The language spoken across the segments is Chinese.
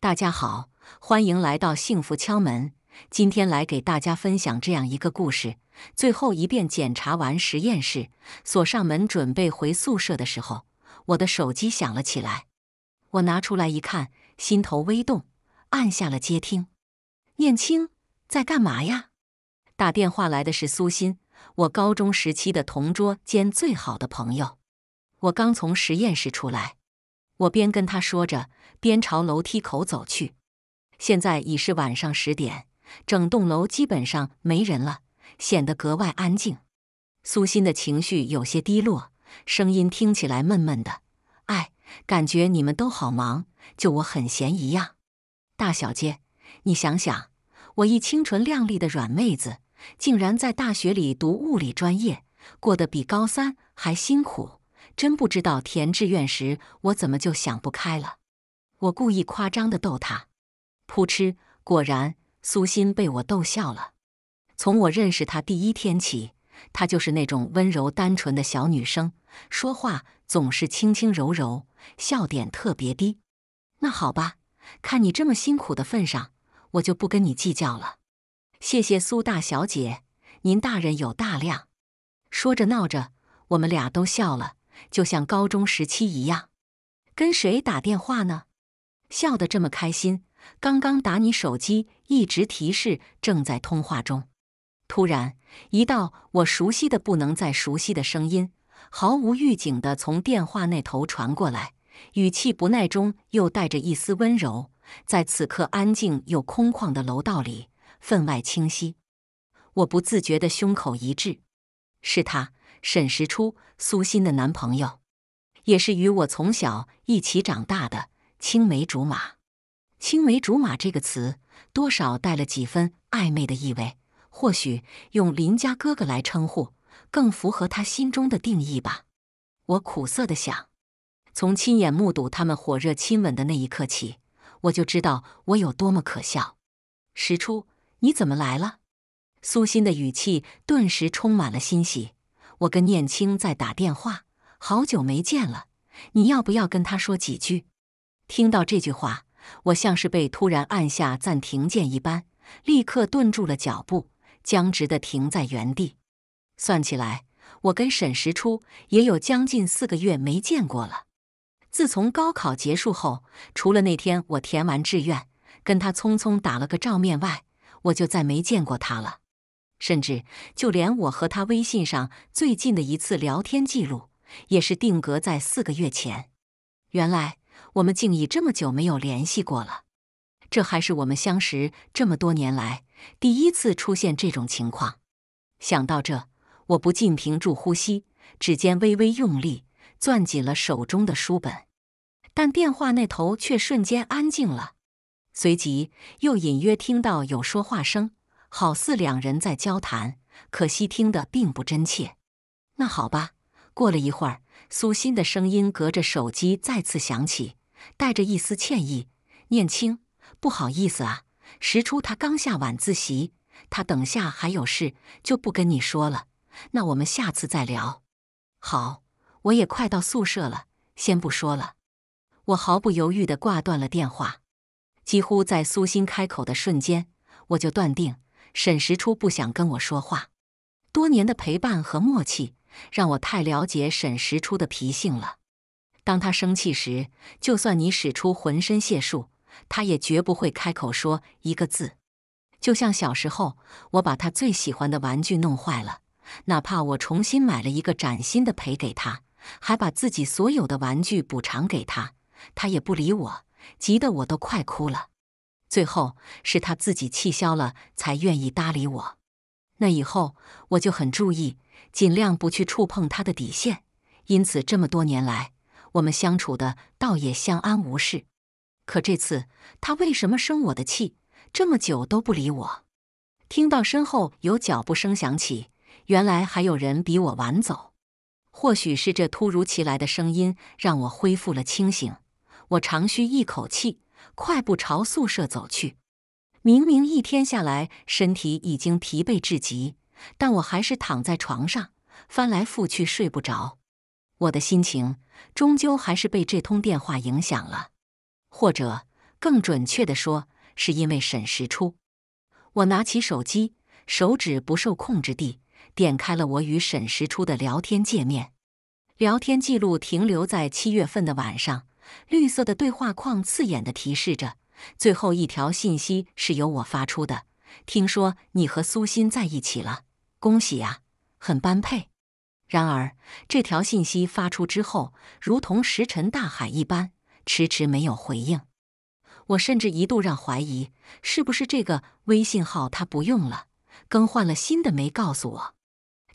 大家好，欢迎来到幸福敲门。今天来给大家分享这样一个故事。最后一遍检查完实验室，锁上门，准备回宿舍的时候，我的手机响了起来。我拿出来一看，心头微动，按下了接听。念青，在干嘛呀？打电话来的是苏欣，我高中时期的同桌兼最好的朋友。我刚从实验室出来。我边跟他说着，边朝楼梯口走去。现在已是晚上十点，整栋楼基本上没人了，显得格外安静。苏欣的情绪有些低落，声音听起来闷闷的。哎，感觉你们都好忙，就我很闲一样。大小姐，你想想，我一清纯靓丽的软妹子，竟然在大学里读物理专业，过得比高三还辛苦。真不知道填志愿时我怎么就想不开了。我故意夸张的逗他，噗嗤，果然苏欣被我逗笑了。从我认识她第一天起，她就是那种温柔单纯的小女生，说话总是轻轻柔柔，笑点特别低。那好吧，看你这么辛苦的份上，我就不跟你计较了。谢谢苏大小姐，您大人有大量。说着闹着，我们俩都笑了。就像高中时期一样，跟谁打电话呢？笑得这么开心。刚刚打你手机，一直提示正在通话中。突然，一道我熟悉的不能再熟悉的声音，毫无预警地从电话那头传过来，语气不耐中又带着一丝温柔，在此刻安静又空旷的楼道里分外清晰。我不自觉地胸口一滞，是他。沈时初，苏欣的男朋友，也是与我从小一起长大的青梅竹马。青梅竹马这个词多少带了几分暧昧的意味，或许用林家哥哥来称呼更符合他心中的定义吧。我苦涩的想。从亲眼目睹他们火热亲吻的那一刻起，我就知道我有多么可笑。时初，你怎么来了？苏欣的语气顿时充满了欣喜。我跟念青在打电话，好久没见了，你要不要跟他说几句？听到这句话，我像是被突然按下暂停键一般，立刻顿住了脚步，僵直的停在原地。算起来，我跟沈时初也有将近四个月没见过了。自从高考结束后，除了那天我填完志愿，跟他匆匆打了个照面外，我就再没见过他了。甚至就连我和他微信上最近的一次聊天记录，也是定格在四个月前。原来我们竟已这么久没有联系过了。这还是我们相识这么多年来第一次出现这种情况。想到这，我不禁屏住呼吸，指尖微微用力攥紧了手中的书本。但电话那头却瞬间安静了，随即又隐约听到有说话声。好似两人在交谈，可惜听得并不真切。那好吧，过了一会儿，苏欣的声音隔着手机再次响起，带着一丝歉意：“念青，不好意思啊，石初他刚下晚自习，他等下还有事，就不跟你说了。那我们下次再聊。”“好，我也快到宿舍了，先不说了。”我毫不犹豫的挂断了电话。几乎在苏心开口的瞬间，我就断定。沈时初不想跟我说话，多年的陪伴和默契让我太了解沈时初的脾性了。当他生气时，就算你使出浑身解数，他也绝不会开口说一个字。就像小时候，我把他最喜欢的玩具弄坏了，哪怕我重新买了一个崭新的赔给他，还把自己所有的玩具补偿给他，他也不理我，急得我都快哭了。最后是他自己气消了，才愿意搭理我。那以后我就很注意，尽量不去触碰他的底线。因此，这么多年来，我们相处的倒也相安无事。可这次他为什么生我的气？这么久都不理我。听到身后有脚步声响起，原来还有人比我晚走。或许是这突如其来的声音让我恢复了清醒。我长吁一口气。快步朝宿舍走去。明明一天下来，身体已经疲惫至极，但我还是躺在床上，翻来覆去睡不着。我的心情终究还是被这通电话影响了，或者更准确的说，是因为沈时初。我拿起手机，手指不受控制地点开了我与沈时初的聊天界面，聊天记录停留在七月份的晚上。绿色的对话框刺眼的提示着，最后一条信息是由我发出的。听说你和苏欣在一起了，恭喜呀，很般配。然而，这条信息发出之后，如同石沉大海一般，迟迟没有回应。我甚至一度让怀疑，是不是这个微信号他不用了，更换了新的没告诉我。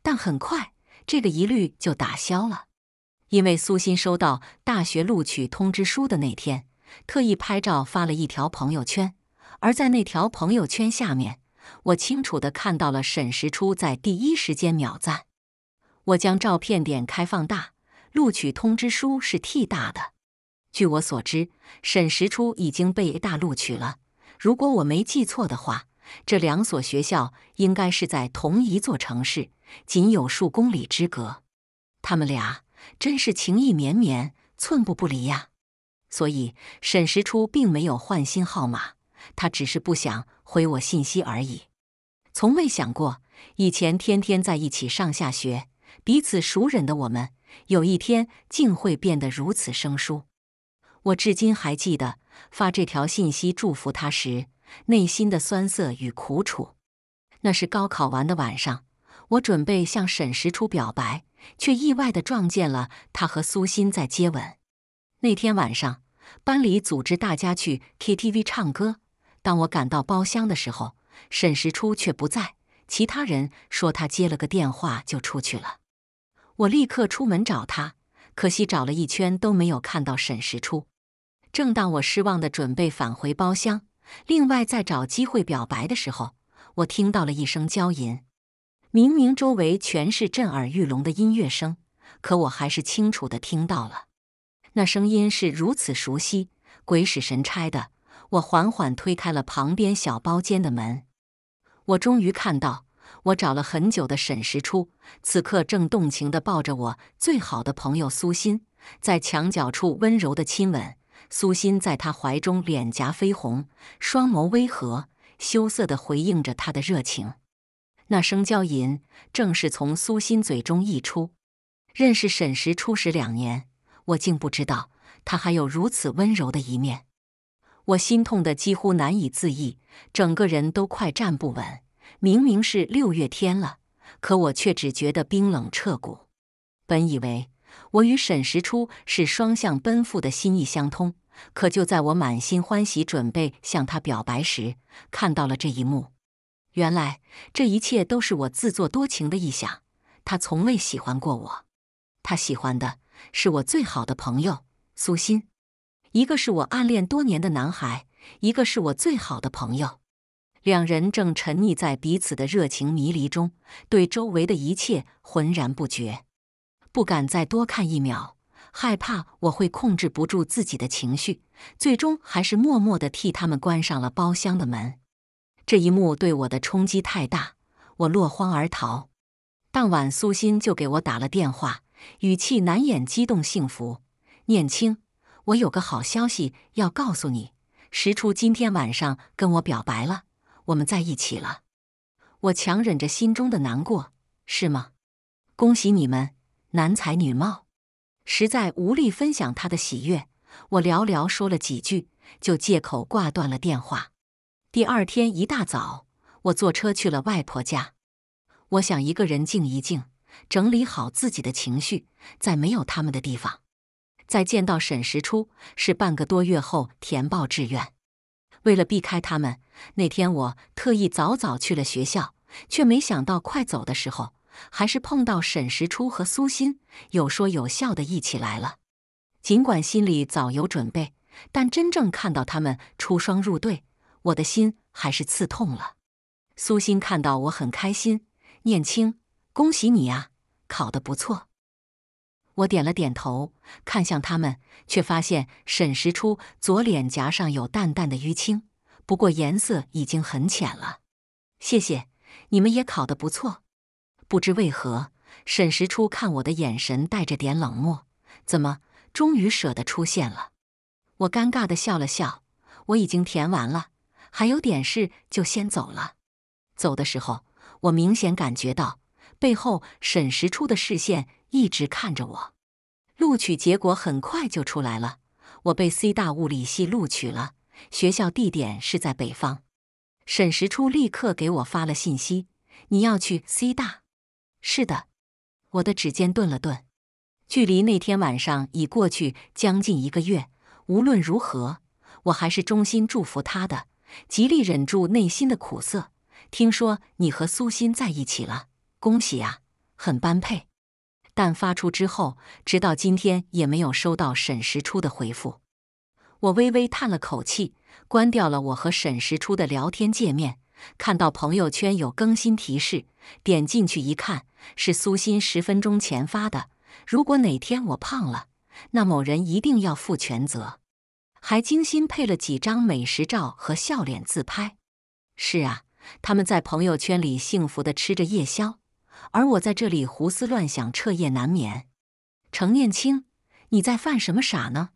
但很快，这个疑虑就打消了。因为苏鑫收到大学录取通知书的那天，特意拍照发了一条朋友圈，而在那条朋友圈下面，我清楚的看到了沈时初在第一时间秒赞。我将照片点开放大，录取通知书是 T 大的。据我所知，沈时初已经被 A 大录取了。如果我没记错的话，这两所学校应该是在同一座城市，仅有数公里之隔。他们俩。真是情意绵绵，寸步不离呀！所以沈时初并没有换新号码，他只是不想回我信息而已。从未想过，以前天天在一起上下学、彼此熟忍的我们，有一天竟会变得如此生疏。我至今还记得发这条信息祝福他时内心的酸涩与苦楚。那是高考完的晚上，我准备向沈时初表白。却意外地撞见了他和苏鑫在接吻。那天晚上，班里组织大家去 KTV 唱歌。当我赶到包厢的时候，沈时初却不在。其他人说他接了个电话就出去了。我立刻出门找他，可惜找了一圈都没有看到沈时初。正当我失望地准备返回包厢，另外再找机会表白的时候，我听到了一声娇吟。明明周围全是震耳欲聋的音乐声，可我还是清楚地听到了。那声音是如此熟悉，鬼使神差的，我缓缓推开了旁边小包间的门。我终于看到，我找了很久的沈时初，此刻正动情地抱着我最好的朋友苏心，在墙角处温柔地亲吻。苏心在他怀中脸颊绯红，双眸微合，羞涩地回应着他的热情。那声娇吟正是从苏心嘴中溢出。认识沈时初时两年，我竟不知道他还有如此温柔的一面。我心痛的几乎难以自抑，整个人都快站不稳。明明是六月天了，可我却只觉得冰冷彻骨。本以为我与沈时初是双向奔赴的心意相通，可就在我满心欢喜准备向他表白时，看到了这一幕。原来这一切都是我自作多情的臆想。他从未喜欢过我，他喜欢的是我最好的朋友苏心。一个是我暗恋多年的男孩，一个是我最好的朋友。两人正沉溺在彼此的热情迷离中，对周围的一切浑然不觉。不敢再多看一秒，害怕我会控制不住自己的情绪。最终，还是默默地替他们关上了包厢的门。这一幕对我的冲击太大，我落荒而逃。当晚，苏欣就给我打了电话，语气难掩激动、幸福。念青，我有个好消息要告诉你，石初今天晚上跟我表白了，我们在一起了。我强忍着心中的难过，是吗？恭喜你们，男才女貌。实在无力分享他的喜悦，我寥寥说了几句，就借口挂断了电话。第二天一大早，我坐车去了外婆家。我想一个人静一静，整理好自己的情绪，在没有他们的地方。再见到沈时初是半个多月后填报志愿。为了避开他们，那天我特意早早去了学校，却没想到快走的时候，还是碰到沈时初和苏欣有说有笑的一起来了。尽管心里早有准备，但真正看到他们出双入对。我的心还是刺痛了。苏鑫看到我很开心，念青，恭喜你啊，考得不错。我点了点头，看向他们，却发现沈时初左脸颊上有淡淡的淤青，不过颜色已经很浅了。谢谢，你们也考得不错。不知为何，沈时初看我的眼神带着点冷漠。怎么，终于舍得出现了？我尴尬的笑了笑，我已经填完了。还有点事，就先走了。走的时候，我明显感觉到背后沈时初的视线一直看着我。录取结果很快就出来了，我被 C 大物理系录取了。学校地点是在北方。沈时初立刻给我发了信息：“你要去 C 大？”“是的。”我的指尖顿了顿。距离那天晚上已过去将近一个月，无论如何，我还是衷心祝福他的。极力忍住内心的苦涩。听说你和苏鑫在一起了，恭喜啊，很般配。但发出之后，直到今天也没有收到沈时初的回复。我微微叹了口气，关掉了我和沈时初的聊天界面。看到朋友圈有更新提示，点进去一看，是苏鑫十分钟前发的：“如果哪天我胖了，那某人一定要负全责。”还精心配了几张美食照和笑脸自拍。是啊，他们在朋友圈里幸福地吃着夜宵，而我在这里胡思乱想，彻夜难眠。程念青，你在犯什么傻呢？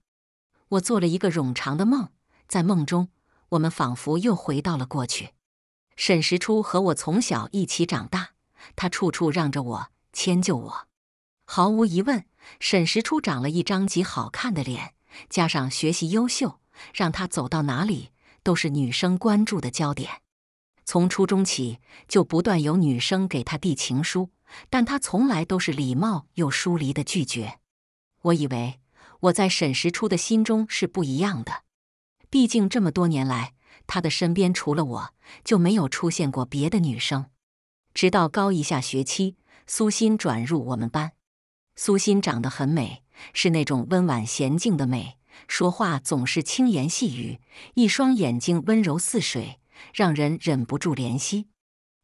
我做了一个冗长的梦，在梦中，我们仿佛又回到了过去。沈时初和我从小一起长大，他处处让着我，迁就我。毫无疑问，沈时初长了一张极好看的脸。加上学习优秀，让他走到哪里都是女生关注的焦点。从初中起，就不断有女生给他递情书，但他从来都是礼貌又疏离的拒绝。我以为我在沈时初的心中是不一样的，毕竟这么多年来，他的身边除了我，就没有出现过别的女生。直到高一下学期，苏欣转入我们班，苏欣长得很美。是那种温婉娴静的美，说话总是轻言细语，一双眼睛温柔似水，让人忍不住怜惜。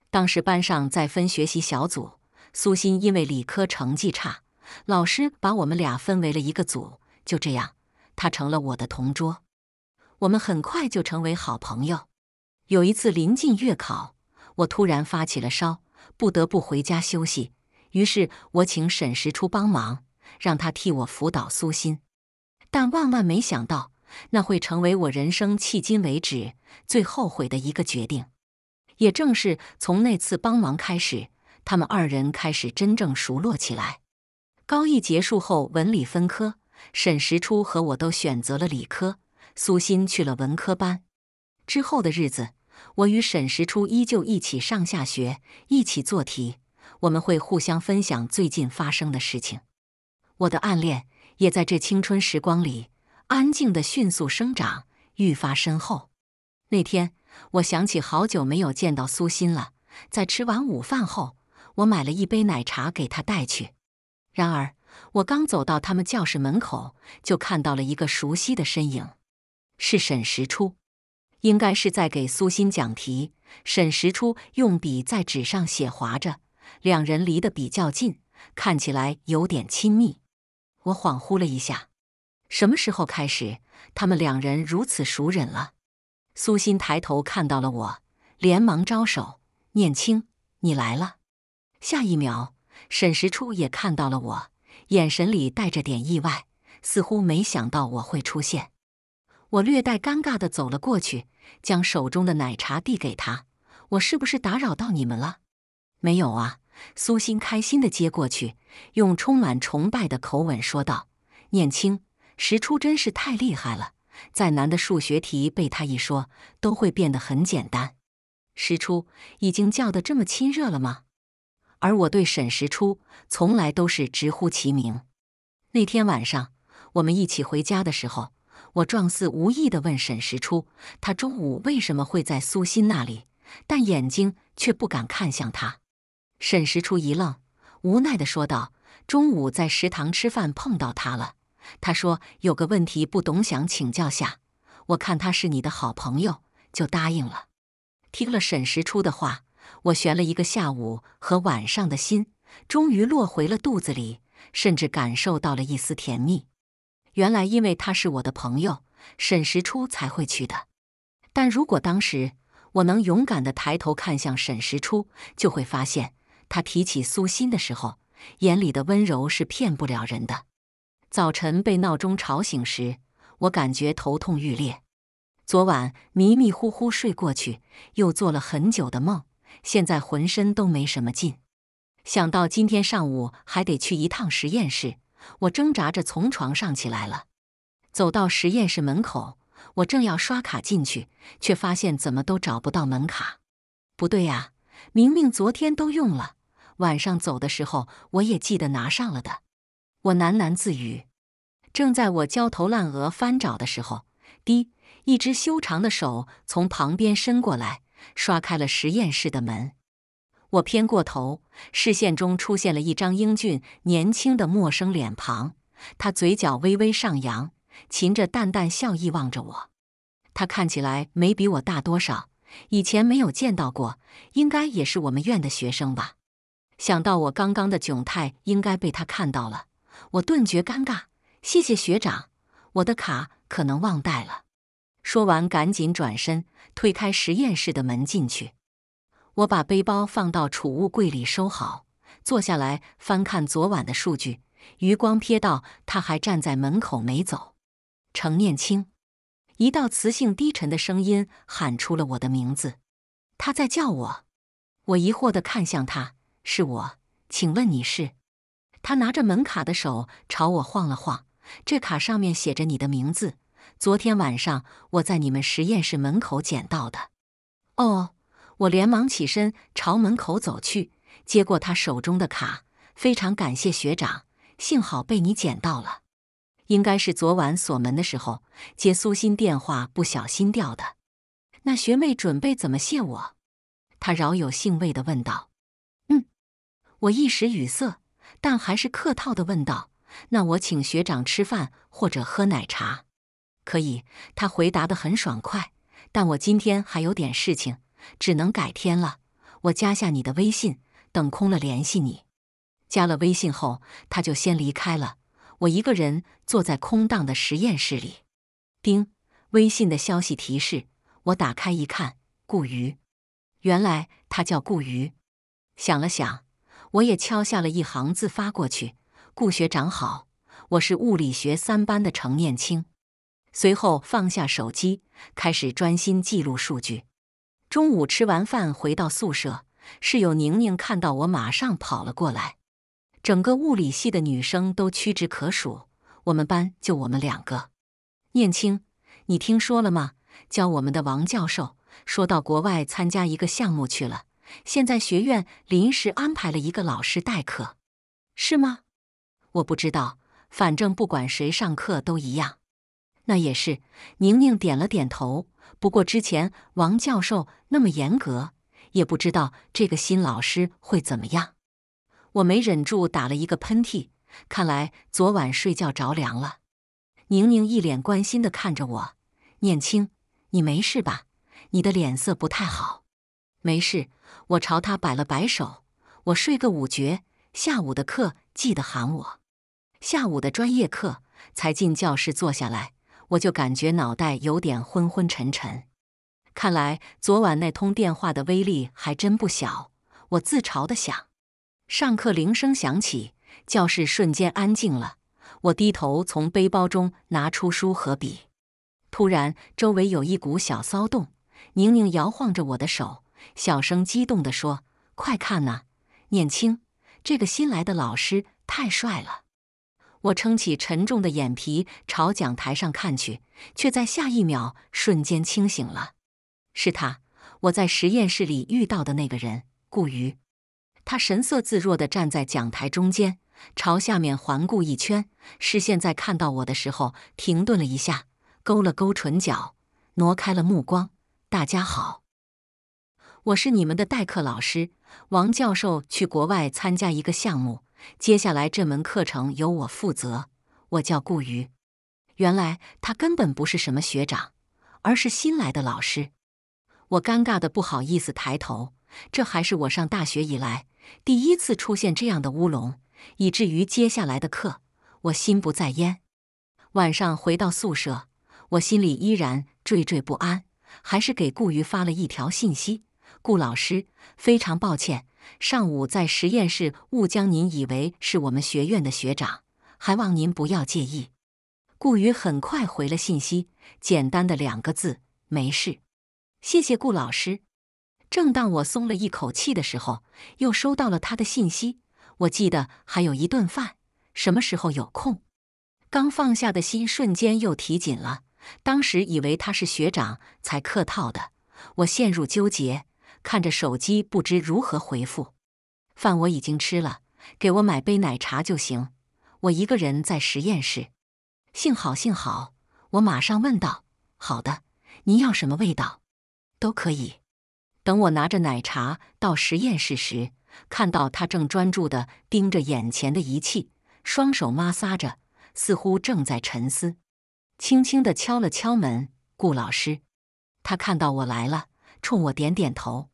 当时班上在分学习小组，苏鑫因为理科成绩差，老师把我们俩分为了一个组。就这样，他成了我的同桌。我们很快就成为好朋友。有一次临近月考，我突然发起了烧，不得不回家休息。于是我请沈时初帮忙。让他替我辅导苏鑫，但万万没想到，那会成为我人生迄今为止最后悔的一个决定。也正是从那次帮忙开始，他们二人开始真正熟络起来。高一结束后，文理分科，沈时初和我都选择了理科，苏鑫去了文科班。之后的日子，我与沈时初依旧一起上下学，一起做题。我们会互相分享最近发生的事情。我的暗恋也在这青春时光里安静地迅速生长，愈发深厚。那天，我想起好久没有见到苏欣了，在吃完午饭后，我买了一杯奶茶给她带去。然而，我刚走到他们教室门口，就看到了一个熟悉的身影，是沈时初，应该是在给苏欣讲题。沈时初用笔在纸上写划着，两人离得比较近，看起来有点亲密。我恍惚了一下，什么时候开始他们两人如此熟忍了？苏鑫抬头看到了我，连忙招手：“念青，你来了。”下一秒，沈时初也看到了我，眼神里带着点意外，似乎没想到我会出现。我略带尴尬的走了过去，将手中的奶茶递给他：“我是不是打扰到你们了？没有啊。”苏心开心地接过去，用充满崇拜的口吻说道：“念青，石初真是太厉害了，再难的数学题被他一说，都会变得很简单。石初已经叫得这么亲热了吗？而我对沈石初从来都是直呼其名。那天晚上我们一起回家的时候，我状似无意地问沈石初，他中午为什么会在苏心那里，但眼睛却不敢看向他。”沈时初一愣，无奈地说道：“中午在食堂吃饭碰到他了，他说有个问题不懂，想请教下。我看他是你的好朋友，就答应了。”听了沈时初的话，我悬了一个下午和晚上的心，终于落回了肚子里，甚至感受到了一丝甜蜜。原来，因为他是我的朋友，沈时初才会去的。但如果当时我能勇敢地抬头看向沈时初，就会发现。他提起苏心的时候，眼里的温柔是骗不了人的。早晨被闹钟吵醒时，我感觉头痛欲裂。昨晚迷迷糊糊睡过去，又做了很久的梦，现在浑身都没什么劲。想到今天上午还得去一趟实验室，我挣扎着从床上起来了。走到实验室门口，我正要刷卡进去，却发现怎么都找不到门卡。不对呀！明明昨天都用了，晚上走的时候我也记得拿上了的。我喃喃自语。正在我焦头烂额翻找的时候，滴，一只修长的手从旁边伸过来，刷开了实验室的门。我偏过头，视线中出现了一张英俊年轻的陌生脸庞。他嘴角微微上扬，噙着淡淡笑意望着我。他看起来没比我大多少。以前没有见到过，应该也是我们院的学生吧。想到我刚刚的窘态，应该被他看到了，我顿觉尴尬。谢谢学长，我的卡可能忘带了。说完，赶紧转身推开实验室的门进去。我把背包放到储物柜里收好，坐下来翻看昨晚的数据，余光瞥到他还站在门口没走。程念青。一道磁性低沉的声音喊出了我的名字，他在叫我。我疑惑的看向他，是我？请问你是？他拿着门卡的手朝我晃了晃，这卡上面写着你的名字。昨天晚上我在你们实验室门口捡到的。哦，我连忙起身朝门口走去，接过他手中的卡，非常感谢学长，幸好被你捡到了。应该是昨晚锁门的时候接苏鑫电话不小心掉的。那学妹准备怎么谢我？他饶有兴味地问道。嗯，我一时语塞，但还是客套地问道：“那我请学长吃饭或者喝奶茶可以？”他回答得很爽快，但我今天还有点事情，只能改天了。我加下你的微信，等空了联系你。加了微信后，他就先离开了。我一个人坐在空荡的实验室里，叮，微信的消息提示。我打开一看，顾瑜，原来他叫顾瑜。想了想，我也敲下了一行字发过去：“顾学长好，我是物理学三班的程念青。”随后放下手机，开始专心记录数据。中午吃完饭回到宿舍，室友宁宁看到我，马上跑了过来。整个物理系的女生都屈指可数，我们班就我们两个。念青，你听说了吗？教我们的王教授说到国外参加一个项目去了，现在学院临时安排了一个老师代课，是吗？我不知道，反正不管谁上课都一样。那也是，宁宁点了点头。不过之前王教授那么严格，也不知道这个新老师会怎么样。我没忍住打了一个喷嚏，看来昨晚睡觉着凉了。宁宁一脸关心地看着我：“念青，你没事吧？你的脸色不太好。”“没事。”我朝她摆了摆手，“我睡个午觉，下午的课记得喊我。”下午的专业课才进教室坐下来，我就感觉脑袋有点昏昏沉沉。看来昨晚那通电话的威力还真不小，我自嘲地想。上课铃声响起，教室瞬间安静了。我低头从背包中拿出书和笔，突然周围有一股小骚动。宁宁摇晃着我的手，小声激动地说：“快看呐，念青，这个新来的老师太帅了！”我撑起沉重的眼皮，朝讲台上看去，却在下一秒瞬间清醒了。是他，我在实验室里遇到的那个人，顾瑜。他神色自若地站在讲台中间，朝下面环顾一圈，视线在看到我的时候停顿了一下，勾了勾唇角，挪开了目光。大家好，我是你们的代课老师王教授，去国外参加一个项目，接下来这门课程由我负责。我叫顾瑜。原来他根本不是什么学长，而是新来的老师。我尴尬的不好意思抬头，这还是我上大学以来。第一次出现这样的乌龙，以至于接下来的课我心不在焉。晚上回到宿舍，我心里依然惴惴不安，还是给顾瑜发了一条信息：“顾老师，非常抱歉，上午在实验室误将您以为是我们学院的学长，还望您不要介意。”顾瑜很快回了信息，简单的两个字：“没事，谢谢顾老师。”正当我松了一口气的时候，又收到了他的信息。我记得还有一顿饭，什么时候有空？刚放下的心瞬间又提紧了。当时以为他是学长才客套的，我陷入纠结，看着手机不知如何回复。饭我已经吃了，给我买杯奶茶就行。我一个人在实验室。幸好，幸好！我马上问道：“好的，您要什么味道？都可以。”等我拿着奶茶到实验室时，看到他正专注地盯着眼前的仪器，双手摩挲着，似乎正在沉思。轻轻地敲了敲门，顾老师，他看到我来了，冲我点点头。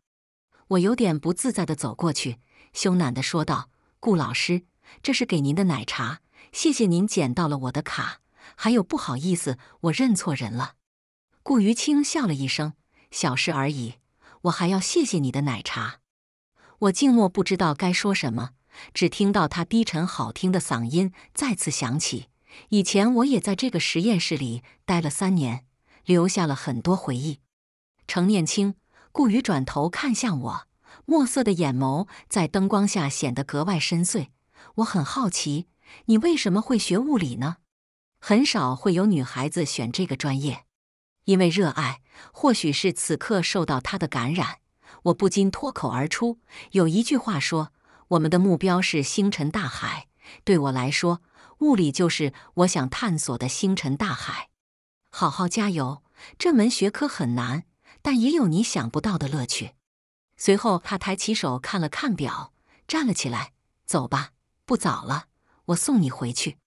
我有点不自在地走过去，羞赧地说道：“顾老师，这是给您的奶茶，谢谢您捡到了我的卡，还有不好意思，我认错人了。”顾余清笑了一声：“小事而已。”我还要谢谢你的奶茶。我静默，不知道该说什么，只听到他低沉好听的嗓音再次响起。以前我也在这个实验室里待了三年，留下了很多回忆。程念青，顾宇转头看向我，墨色的眼眸在灯光下显得格外深邃。我很好奇，你为什么会学物理呢？很少会有女孩子选这个专业，因为热爱。或许是此刻受到他的感染，我不禁脱口而出：“有一句话说，我们的目标是星辰大海。对我来说，物理就是我想探索的星辰大海。好好加油，这门学科很难，但也有你想不到的乐趣。”随后，他抬起手看了看表，站了起来：“走吧，不早了，我送你回去。”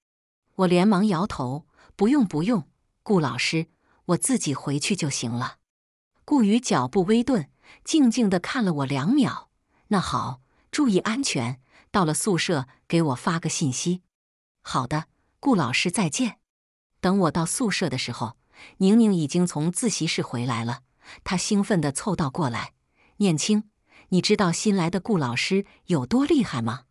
我连忙摇头：“不用，不用，顾老师。”我自己回去就行了。顾宇脚步微顿，静静的看了我两秒。那好，注意安全，到了宿舍给我发个信息。好的，顾老师，再见。等我到宿舍的时候，宁宁已经从自习室回来了。她兴奋的凑到过来，念青，你知道新来的顾老师有多厉害吗？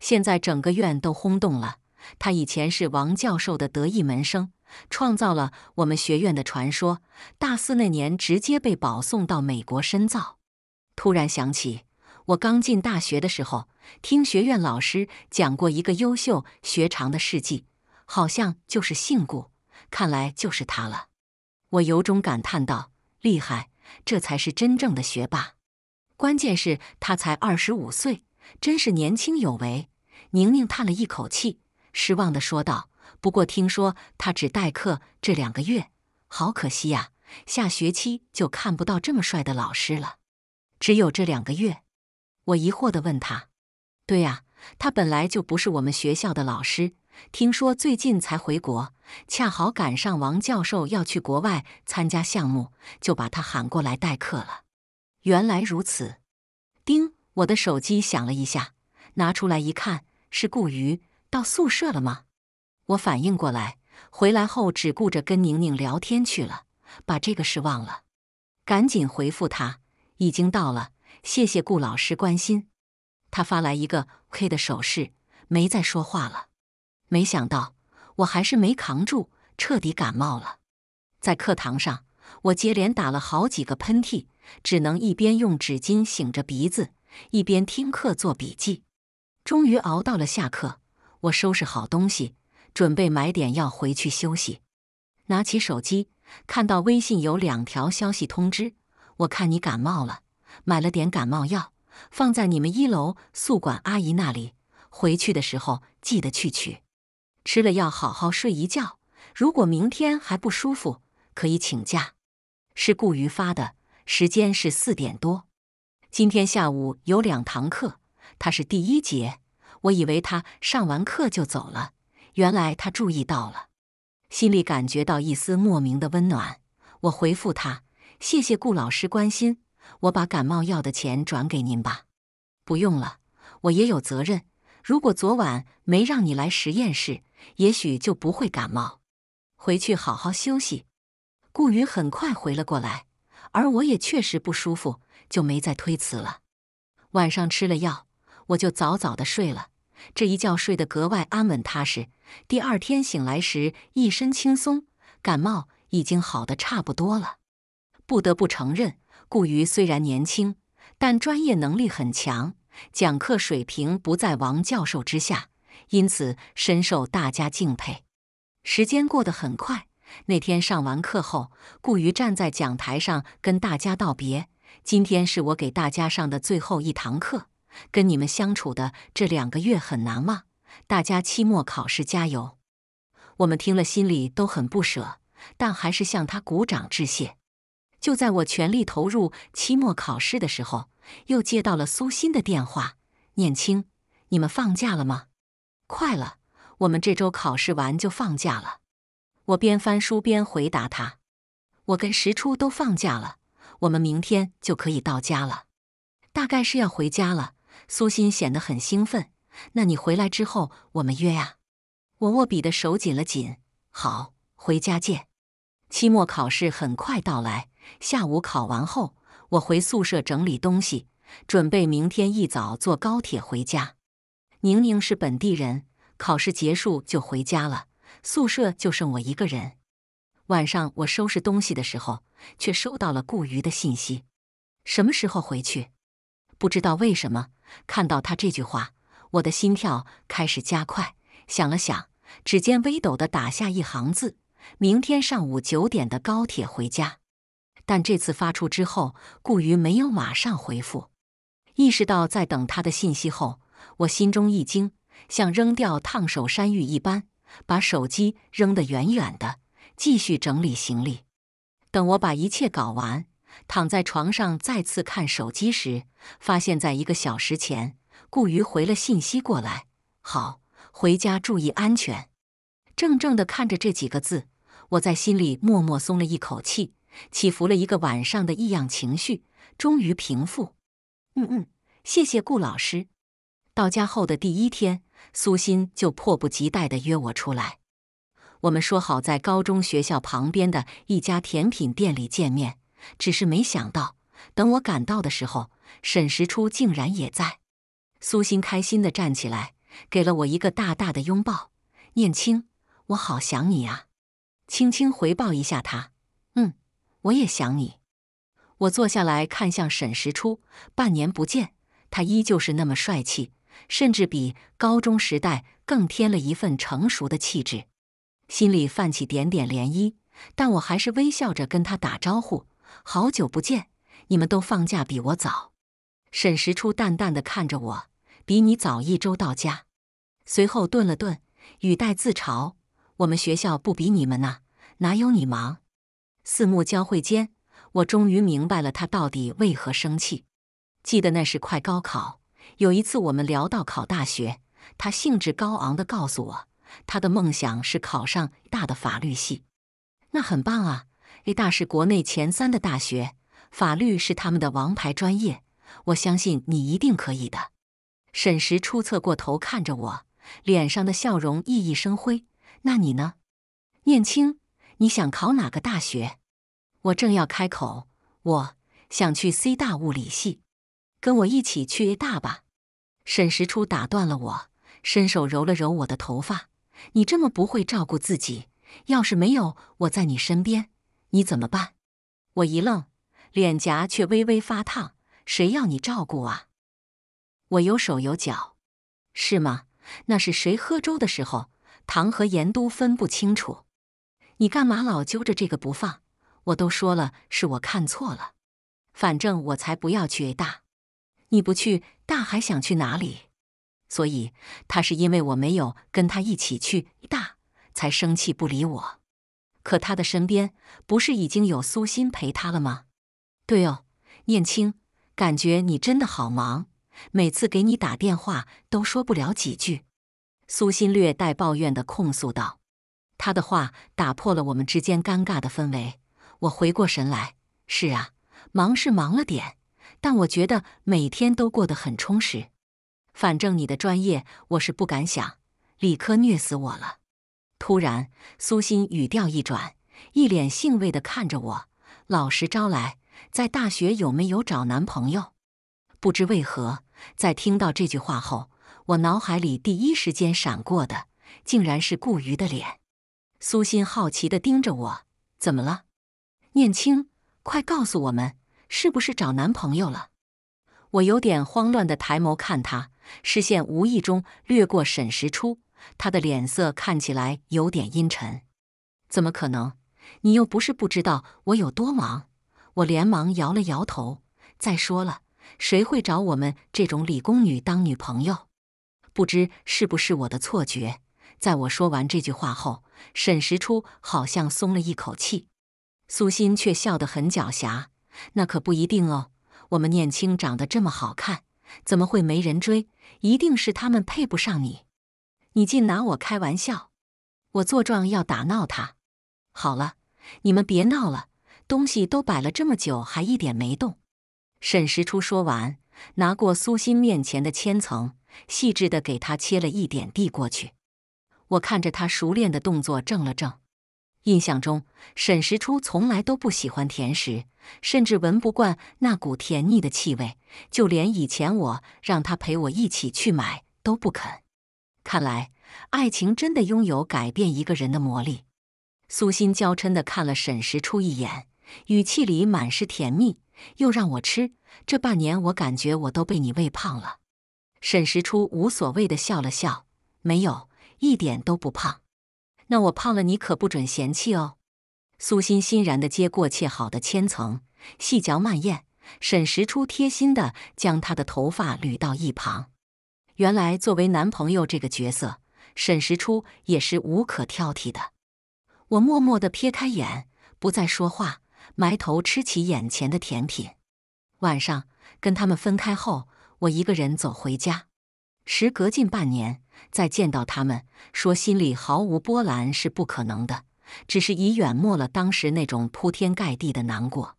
现在整个院都轰动了。他以前是王教授的得意门生。创造了我们学院的传说，大四那年直接被保送到美国深造。突然想起，我刚进大学的时候，听学院老师讲过一个优秀学长的事迹，好像就是姓顾，看来就是他了。我由衷感叹道：“厉害，这才是真正的学霸！关键是，他才二十五岁，真是年轻有为。”宁宁叹了一口气，失望的说道。不过听说他只代课这两个月，好可惜啊！下学期就看不到这么帅的老师了。只有这两个月，我疑惑的问他：“对呀，他本来就不是我们学校的老师，听说最近才回国，恰好赶上王教授要去国外参加项目，就把他喊过来代课了。”原来如此。叮，我的手机响了一下，拿出来一看，是顾瑜。到宿舍了吗？我反应过来，回来后只顾着跟宁宁聊天去了，把这个事忘了。赶紧回复他，已经到了，谢谢顾老师关心。他发来一个 K 的手势，没再说话了。没想到我还是没扛住，彻底感冒了。在课堂上，我接连打了好几个喷嚏，只能一边用纸巾擤着鼻子，一边听课做笔记。终于熬到了下课，我收拾好东西。准备买点药回去休息。拿起手机，看到微信有两条消息通知。我看你感冒了，买了点感冒药，放在你们一楼宿管阿姨那里。回去的时候记得去取。吃了药好好睡一觉。如果明天还不舒服，可以请假。是顾于发的，时间是四点多。今天下午有两堂课，他是第一节。我以为他上完课就走了。原来他注意到了，心里感觉到一丝莫名的温暖。我回复他：“谢谢顾老师关心，我把感冒药的钱转给您吧。”“不用了，我也有责任。如果昨晚没让你来实验室，也许就不会感冒。回去好好休息。”顾宇很快回了过来，而我也确实不舒服，就没再推辞了。晚上吃了药，我就早早的睡了。这一觉睡得格外安稳踏实，第二天醒来时一身轻松，感冒已经好的差不多了。不得不承认，顾余虽然年轻，但专业能力很强，讲课水平不在王教授之下，因此深受大家敬佩。时间过得很快，那天上完课后，顾余站在讲台上跟大家道别：“今天是我给大家上的最后一堂课。”跟你们相处的这两个月很难忘，大家期末考试加油！我们听了心里都很不舍，但还是向他鼓掌致谢。就在我全力投入期末考试的时候，又接到了苏鑫的电话：“念青，你们放假了吗？快了，我们这周考试完就放假了。”我边翻书边回答他：“我跟石初都放假了，我们明天就可以到家了，大概是要回家了。”苏欣显得很兴奋，那你回来之后我们约啊！我握笔的手紧了紧。好，回家见。期末考试很快到来，下午考完后，我回宿舍整理东西，准备明天一早坐高铁回家。宁宁是本地人，考试结束就回家了，宿舍就剩我一个人。晚上我收拾东西的时候，却收到了顾瑜的信息：什么时候回去？不知道为什么。看到他这句话，我的心跳开始加快。想了想，指尖微抖的打下一行字：“明天上午九点的高铁回家。”但这次发出之后，顾于没有马上回复。意识到在等他的信息后，我心中一惊，像扔掉烫手山芋一般，把手机扔得远远的，继续整理行李。等我把一切搞完。躺在床上再次看手机时，发现在一个小时前，顾瑜回了信息过来：“好，回家注意安全。”怔怔地看着这几个字，我在心里默默松了一口气，起伏了一个晚上的异样情绪终于平复。嗯嗯，谢谢顾老师。到家后的第一天，苏鑫就迫不及待地约我出来。我们说好在高中学校旁边的一家甜品店里见面。只是没想到，等我赶到的时候，沈时初竟然也在。苏心开心的站起来，给了我一个大大的拥抱。念青，我好想你啊！轻轻回报一下他。嗯，我也想你。我坐下来看向沈时初，半年不见，他依旧是那么帅气，甚至比高中时代更添了一份成熟的气质，心里泛起点点涟漪。但我还是微笑着跟他打招呼。好久不见，你们都放假比我早。沈时初淡淡的看着我，比你早一周到家。随后顿了顿，语带自嘲：“我们学校不比你们呐，哪有你忙？”四目交汇间，我终于明白了他到底为何生气。记得那是快高考，有一次我们聊到考大学，他兴致高昂的告诉我，他的梦想是考上大的法律系。那很棒啊！A 大是国内前三的大学，法律是他们的王牌专业。我相信你一定可以的。沈石初侧过头看着我，脸上的笑容熠熠生辉。那你呢，念青？你想考哪个大学？我正要开口，我想去 C 大物理系。跟我一起去 A 大吧。沈石初打断了我，伸手揉了揉我的头发。你这么不会照顾自己，要是没有我在你身边。你怎么办？我一愣，脸颊却微微发烫。谁要你照顾啊？我有手有脚，是吗？那是谁喝粥的时候，糖和盐都分不清楚？你干嘛老揪着这个不放？我都说了，是我看错了。反正我才不要去 A 大，你不去大还想去哪里？所以他是因为我没有跟他一起去大，才生气不理我。可他的身边不是已经有苏欣陪他了吗？对哦，念青，感觉你真的好忙，每次给你打电话都说不了几句。苏欣略带抱怨的控诉道。他的话打破了我们之间尴尬的氛围。我回过神来，是啊，忙是忙了点，但我觉得每天都过得很充实。反正你的专业我是不敢想，理科虐死我了。突然，苏欣语调一转，一脸兴味的看着我：“老实招来，在大学有没有找男朋友？”不知为何，在听到这句话后，我脑海里第一时间闪过的，竟然是顾瑜的脸。苏欣好奇的盯着我：“怎么了，念青？快告诉我们，是不是找男朋友了？”我有点慌乱的抬眸看他，视线无意中掠过沈时初。他的脸色看起来有点阴沉。怎么可能？你又不是不知道我有多忙。我连忙摇了摇头。再说了，谁会找我们这种理工女当女朋友？不知是不是我的错觉，在我说完这句话后，沈时初好像松了一口气。苏心却笑得很狡黠。那可不一定哦。我们念青长得这么好看，怎么会没人追？一定是他们配不上你。你竟拿我开玩笑！我作状要打闹他。好了，你们别闹了，东西都摆了这么久，还一点没动。沈时初说完，拿过苏心面前的千层，细致的给他切了一点，递过去。我看着他熟练的动作，怔了怔。印象中，沈时初从来都不喜欢甜食，甚至闻不惯那股甜腻的气味，就连以前我让他陪我一起去买，都不肯。看来，爱情真的拥有改变一个人的魔力。苏心娇嗔的看了沈时初一眼，语气里满是甜蜜，又让我吃。这半年我感觉我都被你喂胖了。沈时初无所谓的笑了笑，没有，一点都不胖。那我胖了，你可不准嫌弃哦。苏心欣然的接过切好的千层，细嚼慢咽。沈时初贴心的将她的头发捋到一旁。原来，作为男朋友这个角色，沈时初也是无可挑剔的。我默默地撇开眼，不再说话，埋头吃起眼前的甜品。晚上跟他们分开后，我一个人走回家。时隔近半年，再见到他们，说心里毫无波澜是不可能的，只是已远没了当时那种铺天盖地的难过。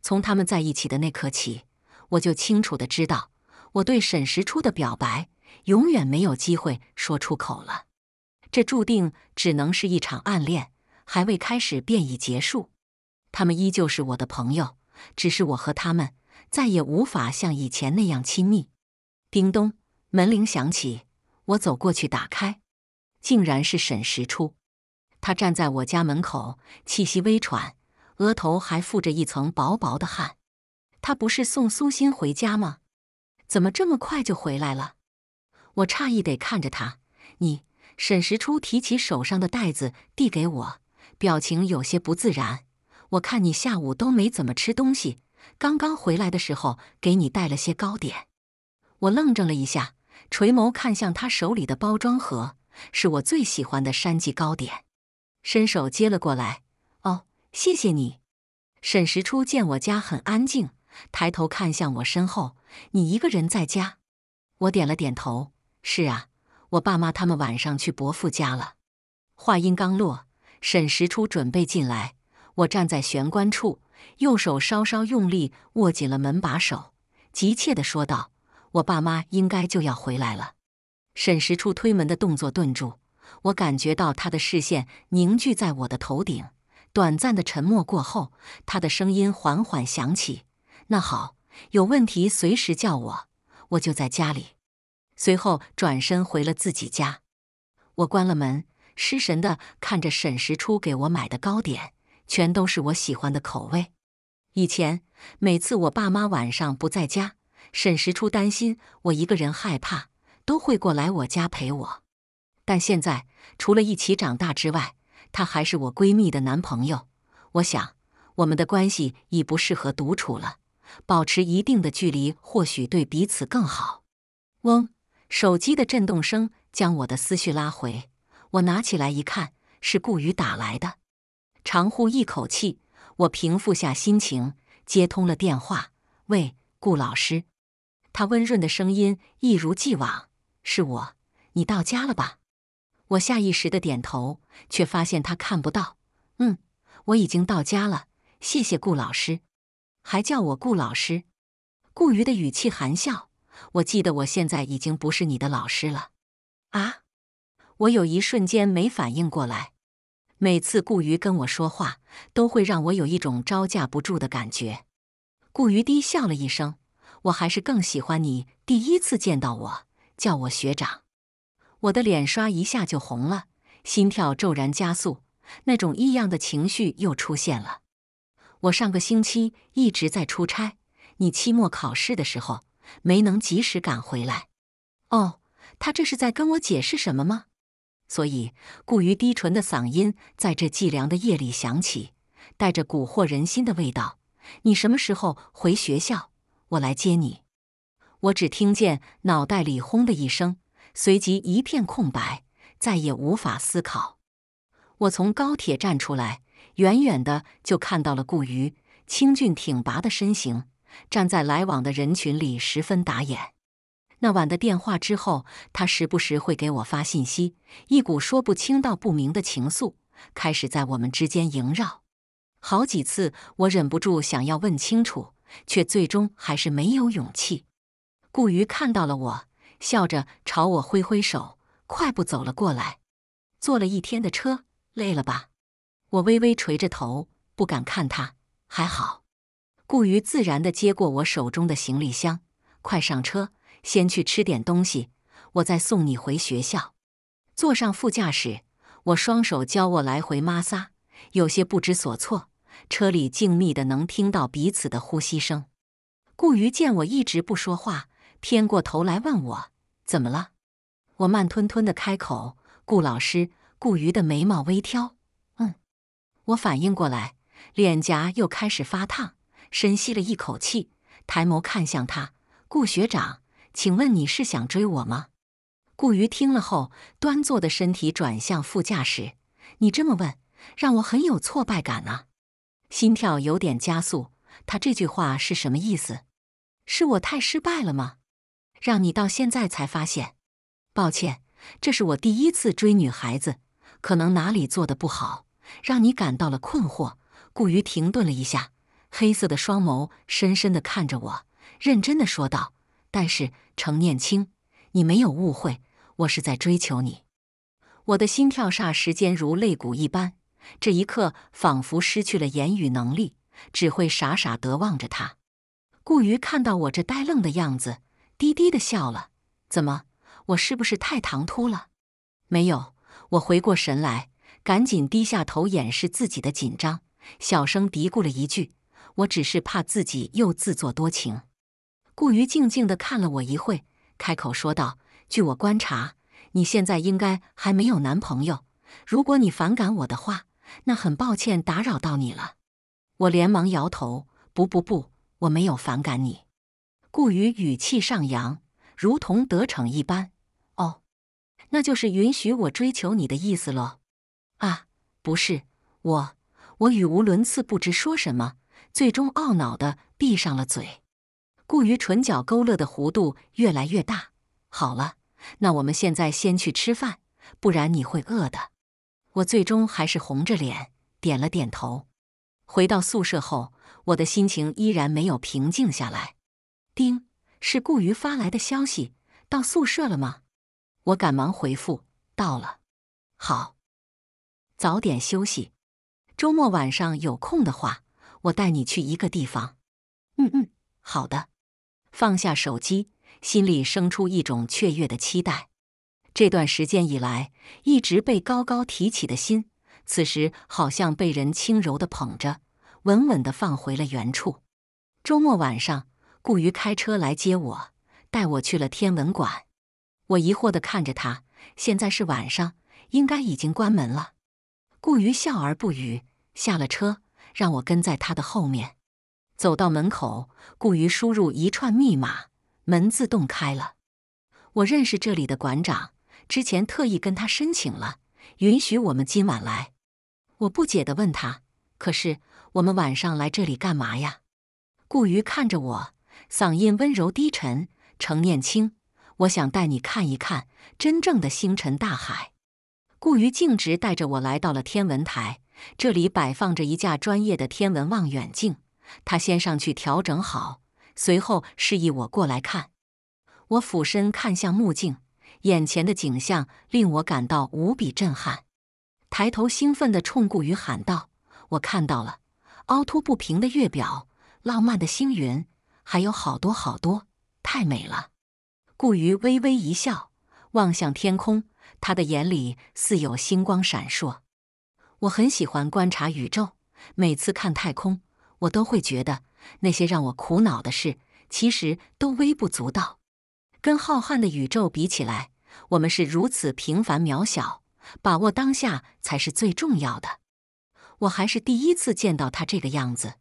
从他们在一起的那刻起，我就清楚的知道，我对沈时初的表白。永远没有机会说出口了，这注定只能是一场暗恋，还未开始便已结束。他们依旧是我的朋友，只是我和他们再也无法像以前那样亲密。叮咚，门铃响起，我走过去打开，竟然是沈时初。他站在我家门口，气息微喘，额头还附着一层薄薄的汗。他不是送苏欣回家吗？怎么这么快就回来了？我诧异的看着他，你沈时初提起手上的袋子递给我，表情有些不自然。我看你下午都没怎么吃东西，刚刚回来的时候给你带了些糕点。我愣怔了一下，垂眸看向他手里的包装盒，是我最喜欢的山记糕点，伸手接了过来。哦，谢谢你。沈时初见我家很安静，抬头看向我身后，你一个人在家？我点了点头。是啊，我爸妈他们晚上去伯父家了。话音刚落，沈时初准备进来，我站在玄关处，右手稍稍用力握紧了门把手，急切的说道：“我爸妈应该就要回来了。”沈时初推门的动作顿住，我感觉到他的视线凝聚在我的头顶。短暂的沉默过后，他的声音缓缓响起：“那好，有问题随时叫我，我就在家里。”随后转身回了自己家，我关了门，失神的看着沈时初给我买的糕点，全都是我喜欢的口味。以前每次我爸妈晚上不在家，沈时初担心我一个人害怕，都会过来我家陪我。但现在除了一起长大之外，他还是我闺蜜的男朋友。我想，我们的关系已不适合独处了，保持一定的距离或许对彼此更好。嗡。手机的震动声将我的思绪拉回，我拿起来一看，是顾宇打来的。长呼一口气，我平复下心情，接通了电话：“喂，顾老师。”他温润的声音一如既往：“是我，你到家了吧？”我下意识的点头，却发现他看不到。“嗯，我已经到家了，谢谢顾老师。”还叫我顾老师。顾宇的语气含笑。我记得我现在已经不是你的老师了，啊！我有一瞬间没反应过来。每次顾瑜跟我说话，都会让我有一种招架不住的感觉。顾瑜低笑了一声，我还是更喜欢你第一次见到我叫我学长。我的脸刷一下就红了，心跳骤然加速，那种异样的情绪又出现了。我上个星期一直在出差，你期末考试的时候。没能及时赶回来。哦，他这是在跟我解释什么吗？所以，顾于低沉的嗓音在这寂凉的夜里响起，带着蛊惑人心的味道。你什么时候回学校？我来接你。我只听见脑袋里轰的一声，随即一片空白，再也无法思考。我从高铁站出来，远远的就看到了顾于清俊挺拔的身形。站在来往的人群里十分打眼。那晚的电话之后，他时不时会给我发信息，一股说不清道不明的情愫开始在我们之间萦绕。好几次，我忍不住想要问清楚，却最终还是没有勇气。顾瑜看到了我，笑着朝我挥挥手，快步走了过来。坐了一天的车，累了吧？我微微垂着头，不敢看他，还好。顾余自然的接过我手中的行李箱，快上车，先去吃点东西，我再送你回学校。坐上副驾驶，我双手交握来回摩挲，有些不知所措。车里静谧的，能听到彼此的呼吸声。顾余见我一直不说话，偏过头来问我怎么了。我慢吞吞的开口：“顾老师。”顾余的眉毛微挑，嗯。我反应过来，脸颊又开始发烫。深吸了一口气，抬眸看向他，顾学长，请问你是想追我吗？顾瑜听了后，端坐的身体转向副驾驶。你这么问，让我很有挫败感啊！心跳有点加速。他这句话是什么意思？是我太失败了吗？让你到现在才发现？抱歉，这是我第一次追女孩子，可能哪里做的不好，让你感到了困惑。顾瑜停顿了一下。黑色的双眸深深的看着我，认真的说道：“但是程念青，你没有误会，我是在追求你。”我的心跳霎时间如肋骨一般，这一刻仿佛失去了言语能力，只会傻傻的望着他。顾瑜看到我这呆愣的样子，低低的笑了：“怎么，我是不是太唐突了？”没有，我回过神来，赶紧低下头掩饰自己的紧张，小声嘀咕了一句。我只是怕自己又自作多情，顾于静静的看了我一会，开口说道：“据我观察，你现在应该还没有男朋友。如果你反感我的话，那很抱歉打扰到你了。”我连忙摇头：“不不不，我没有反感你。”顾瑜语气上扬，如同得逞一般：“哦，那就是允许我追求你的意思喽？”啊，不是，我我语无伦次，不知说什么。最终懊恼地闭上了嘴，顾于唇角勾勒的弧度越来越大。好了，那我们现在先去吃饭，不然你会饿的。我最终还是红着脸点了点头。回到宿舍后，我的心情依然没有平静下来。丁，是顾于发来的消息，到宿舍了吗？我赶忙回复：到了。好，早点休息。周末晚上有空的话。我带你去一个地方，嗯嗯，好的。放下手机，心里生出一种雀跃的期待。这段时间以来，一直被高高提起的心，此时好像被人轻柔的捧着，稳稳的放回了原处。周末晚上，顾瑜开车来接我，带我去了天文馆。我疑惑的看着他，现在是晚上，应该已经关门了。顾瑜笑而不语，下了车。让我跟在他的后面，走到门口，顾于输入一串密码，门自动开了。我认识这里的馆长，之前特意跟他申请了，允许我们今晚来。我不解的问他：“可是我们晚上来这里干嘛呀？”顾于看着我，嗓音温柔低沉：“程念青，我想带你看一看真正的星辰大海。”顾于径直带着我来到了天文台。这里摆放着一架专业的天文望远镜，他先上去调整好，随后示意我过来看。我俯身看向目镜，眼前的景象令我感到无比震撼，抬头兴奋地冲顾宇喊道：“我看到了，凹凸不平的月表，浪漫的星云，还有好多好多，太美了！”顾宇微微一笑，望向天空，他的眼里似有星光闪烁。我很喜欢观察宇宙，每次看太空，我都会觉得那些让我苦恼的事其实都微不足道。跟浩瀚的宇宙比起来，我们是如此平凡渺小。把握当下才是最重要的。我还是第一次见到他这个样子。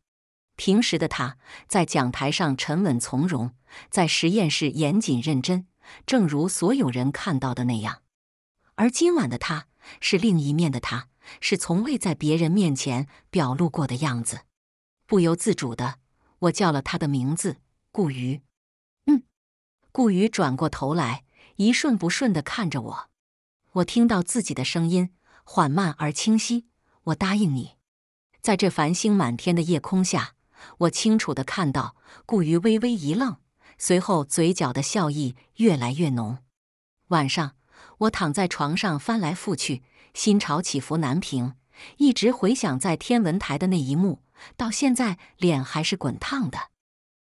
平时的他在讲台上沉稳从容，在实验室严谨认真，正如所有人看到的那样。而今晚的他是另一面的他。是从未在别人面前表露过的样子。不由自主的，我叫了他的名字，顾瑜。嗯，顾瑜转过头来，一瞬不瞬地看着我。我听到自己的声音，缓慢而清晰。我答应你，在这繁星满天的夜空下，我清楚的看到，顾瑜微微一愣，随后嘴角的笑意越来越浓。晚上，我躺在床上翻来覆去。心潮起伏难平，一直回想在天文台的那一幕，到现在脸还是滚烫的，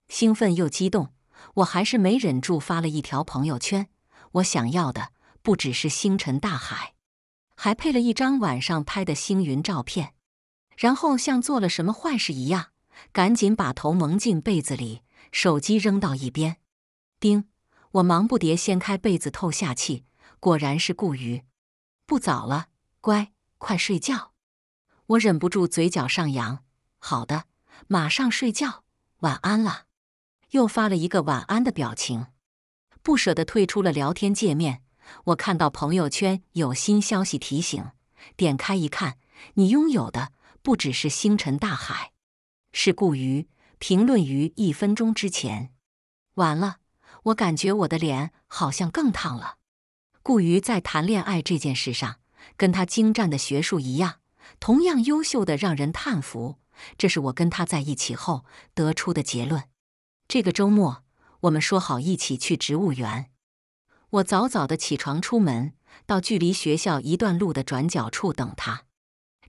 兴奋又激动，我还是没忍住发了一条朋友圈：“我想要的不只是星辰大海。”还配了一张晚上拍的星云照片，然后像做了什么坏事一样，赶紧把头蒙进被子里，手机扔到一边。叮！我忙不迭掀开被子透下气，果然是顾瑜。不早了。乖，快睡觉！我忍不住嘴角上扬。好的，马上睡觉，晚安啦！又发了一个晚安的表情，不舍得退出了聊天界面。我看到朋友圈有新消息提醒，点开一看，你拥有的不只是星辰大海。是顾于评论于一分钟之前。完了，我感觉我的脸好像更烫了。顾于在谈恋爱这件事上。跟他精湛的学术一样，同样优秀的让人叹服。这是我跟他在一起后得出的结论。这个周末，我们说好一起去植物园。我早早的起床出门，到距离学校一段路的转角处等他。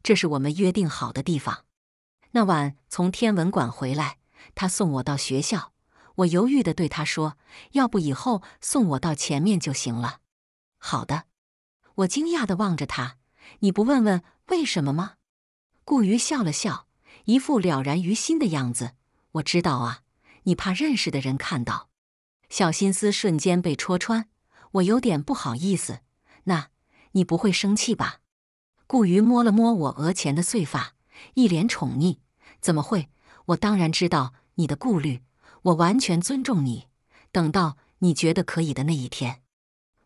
这是我们约定好的地方。那晚从天文馆回来，他送我到学校。我犹豫的对他说：“要不以后送我到前面就行了。”“好的。”我惊讶地望着他，你不问问为什么吗？顾瑜笑了笑，一副了然于心的样子。我知道啊，你怕认识的人看到，小心思瞬间被戳穿，我有点不好意思。那你不会生气吧？顾瑜摸了摸我额前的碎发，一脸宠溺：“怎么会？我当然知道你的顾虑，我完全尊重你。等到你觉得可以的那一天，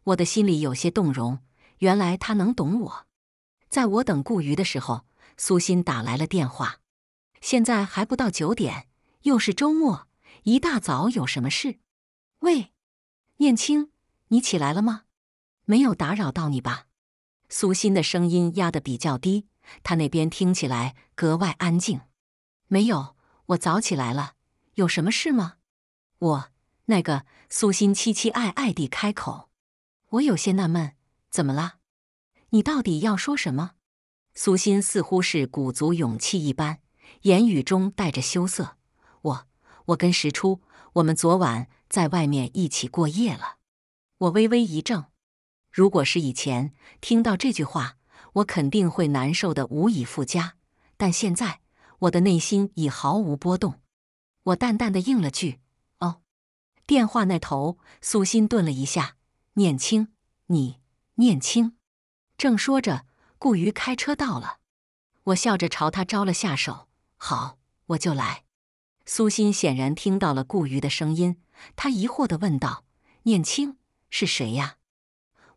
我的心里有些动容。”原来他能懂我，在我等顾瑜的时候，苏心打来了电话。现在还不到九点，又是周末，一大早有什么事？喂，念青，你起来了吗？没有打扰到你吧？苏心的声音压得比较低，他那边听起来格外安静。没有，我早起来了，有什么事吗？我那个苏心期期爱爱地开口，我有些纳闷。怎么了？你到底要说什么？苏心似乎是鼓足勇气一般，言语中带着羞涩。我……我跟石初，我们昨晚在外面一起过夜了。我微微一怔。如果是以前听到这句话，我肯定会难受的无以复加。但现在我的内心已毫无波动。我淡淡的应了句：“哦。”电话那头，苏心顿了一下，念青，你。念青，正说着，顾瑜开车到了。我笑着朝他招了下手，好，我就来。苏心显然听到了顾瑜的声音，他疑惑的问道：“念青是谁呀？”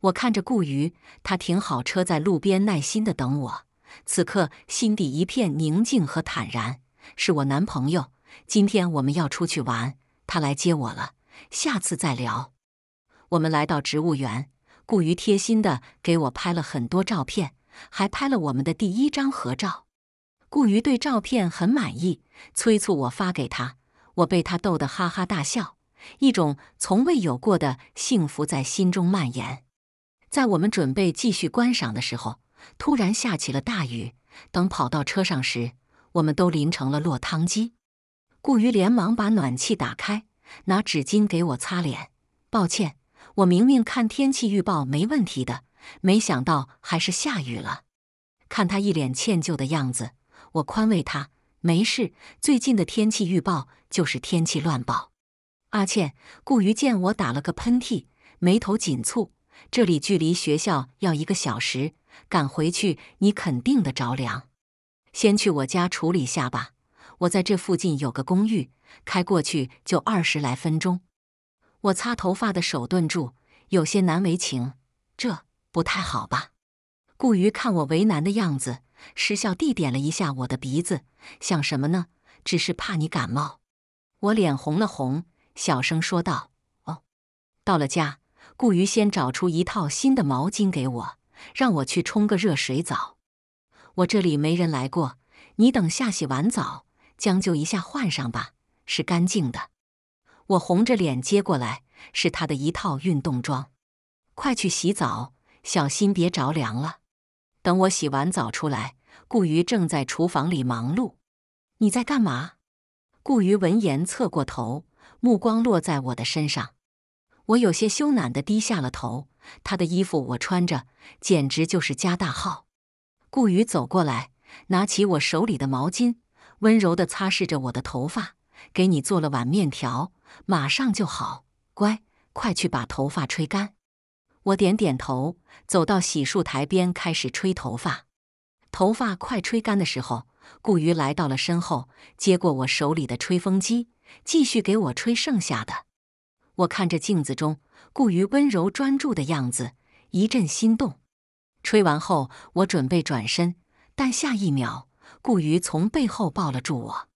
我看着顾瑜，他停好车在路边耐心的等我。此刻心底一片宁静和坦然，是我男朋友。今天我们要出去玩，他来接我了。下次再聊。我们来到植物园。顾于贴心的给我拍了很多照片，还拍了我们的第一张合照。顾于对照片很满意，催促我发给他。我被他逗得哈哈大笑，一种从未有过的幸福在心中蔓延。在我们准备继续观赏的时候，突然下起了大雨。等跑到车上时，我们都淋成了落汤鸡。顾于连忙把暖气打开，拿纸巾给我擦脸。抱歉。我明明看天气预报没问题的，没想到还是下雨了。看他一脸歉疚的样子，我宽慰他：“没事，最近的天气预报就是天气乱报。”阿倩，顾于见我打了个喷嚏，眉头紧蹙。这里距离学校要一个小时，赶回去你肯定得着凉。先去我家处理下吧，我在这附近有个公寓，开过去就二十来分钟。我擦头发的手顿住，有些难为情，这不太好吧？顾余看我为难的样子，失笑地点了一下我的鼻子，想什么呢？只是怕你感冒。我脸红了红，小声说道：“哦。”到了家，顾余先找出一套新的毛巾给我，让我去冲个热水澡。我这里没人来过，你等下洗完澡，将就一下换上吧，是干净的。我红着脸接过来，是他的一套运动装。快去洗澡，小心别着凉了。等我洗完澡出来，顾余正在厨房里忙碌。你在干嘛？顾余闻言侧过头，目光落在我的身上。我有些羞赧地低下了头。他的衣服我穿着，简直就是加大号。顾余走过来，拿起我手里的毛巾，温柔地擦拭着我的头发。给你做了碗面条。马上就好，乖，快去把头发吹干。我点点头，走到洗漱台边开始吹头发。头发快吹干的时候，顾瑜来到了身后，接过我手里的吹风机，继续给我吹剩下的。我看着镜子中顾瑜温柔专注的样子，一阵心动。吹完后，我准备转身，但下一秒，顾瑜从背后抱了住我，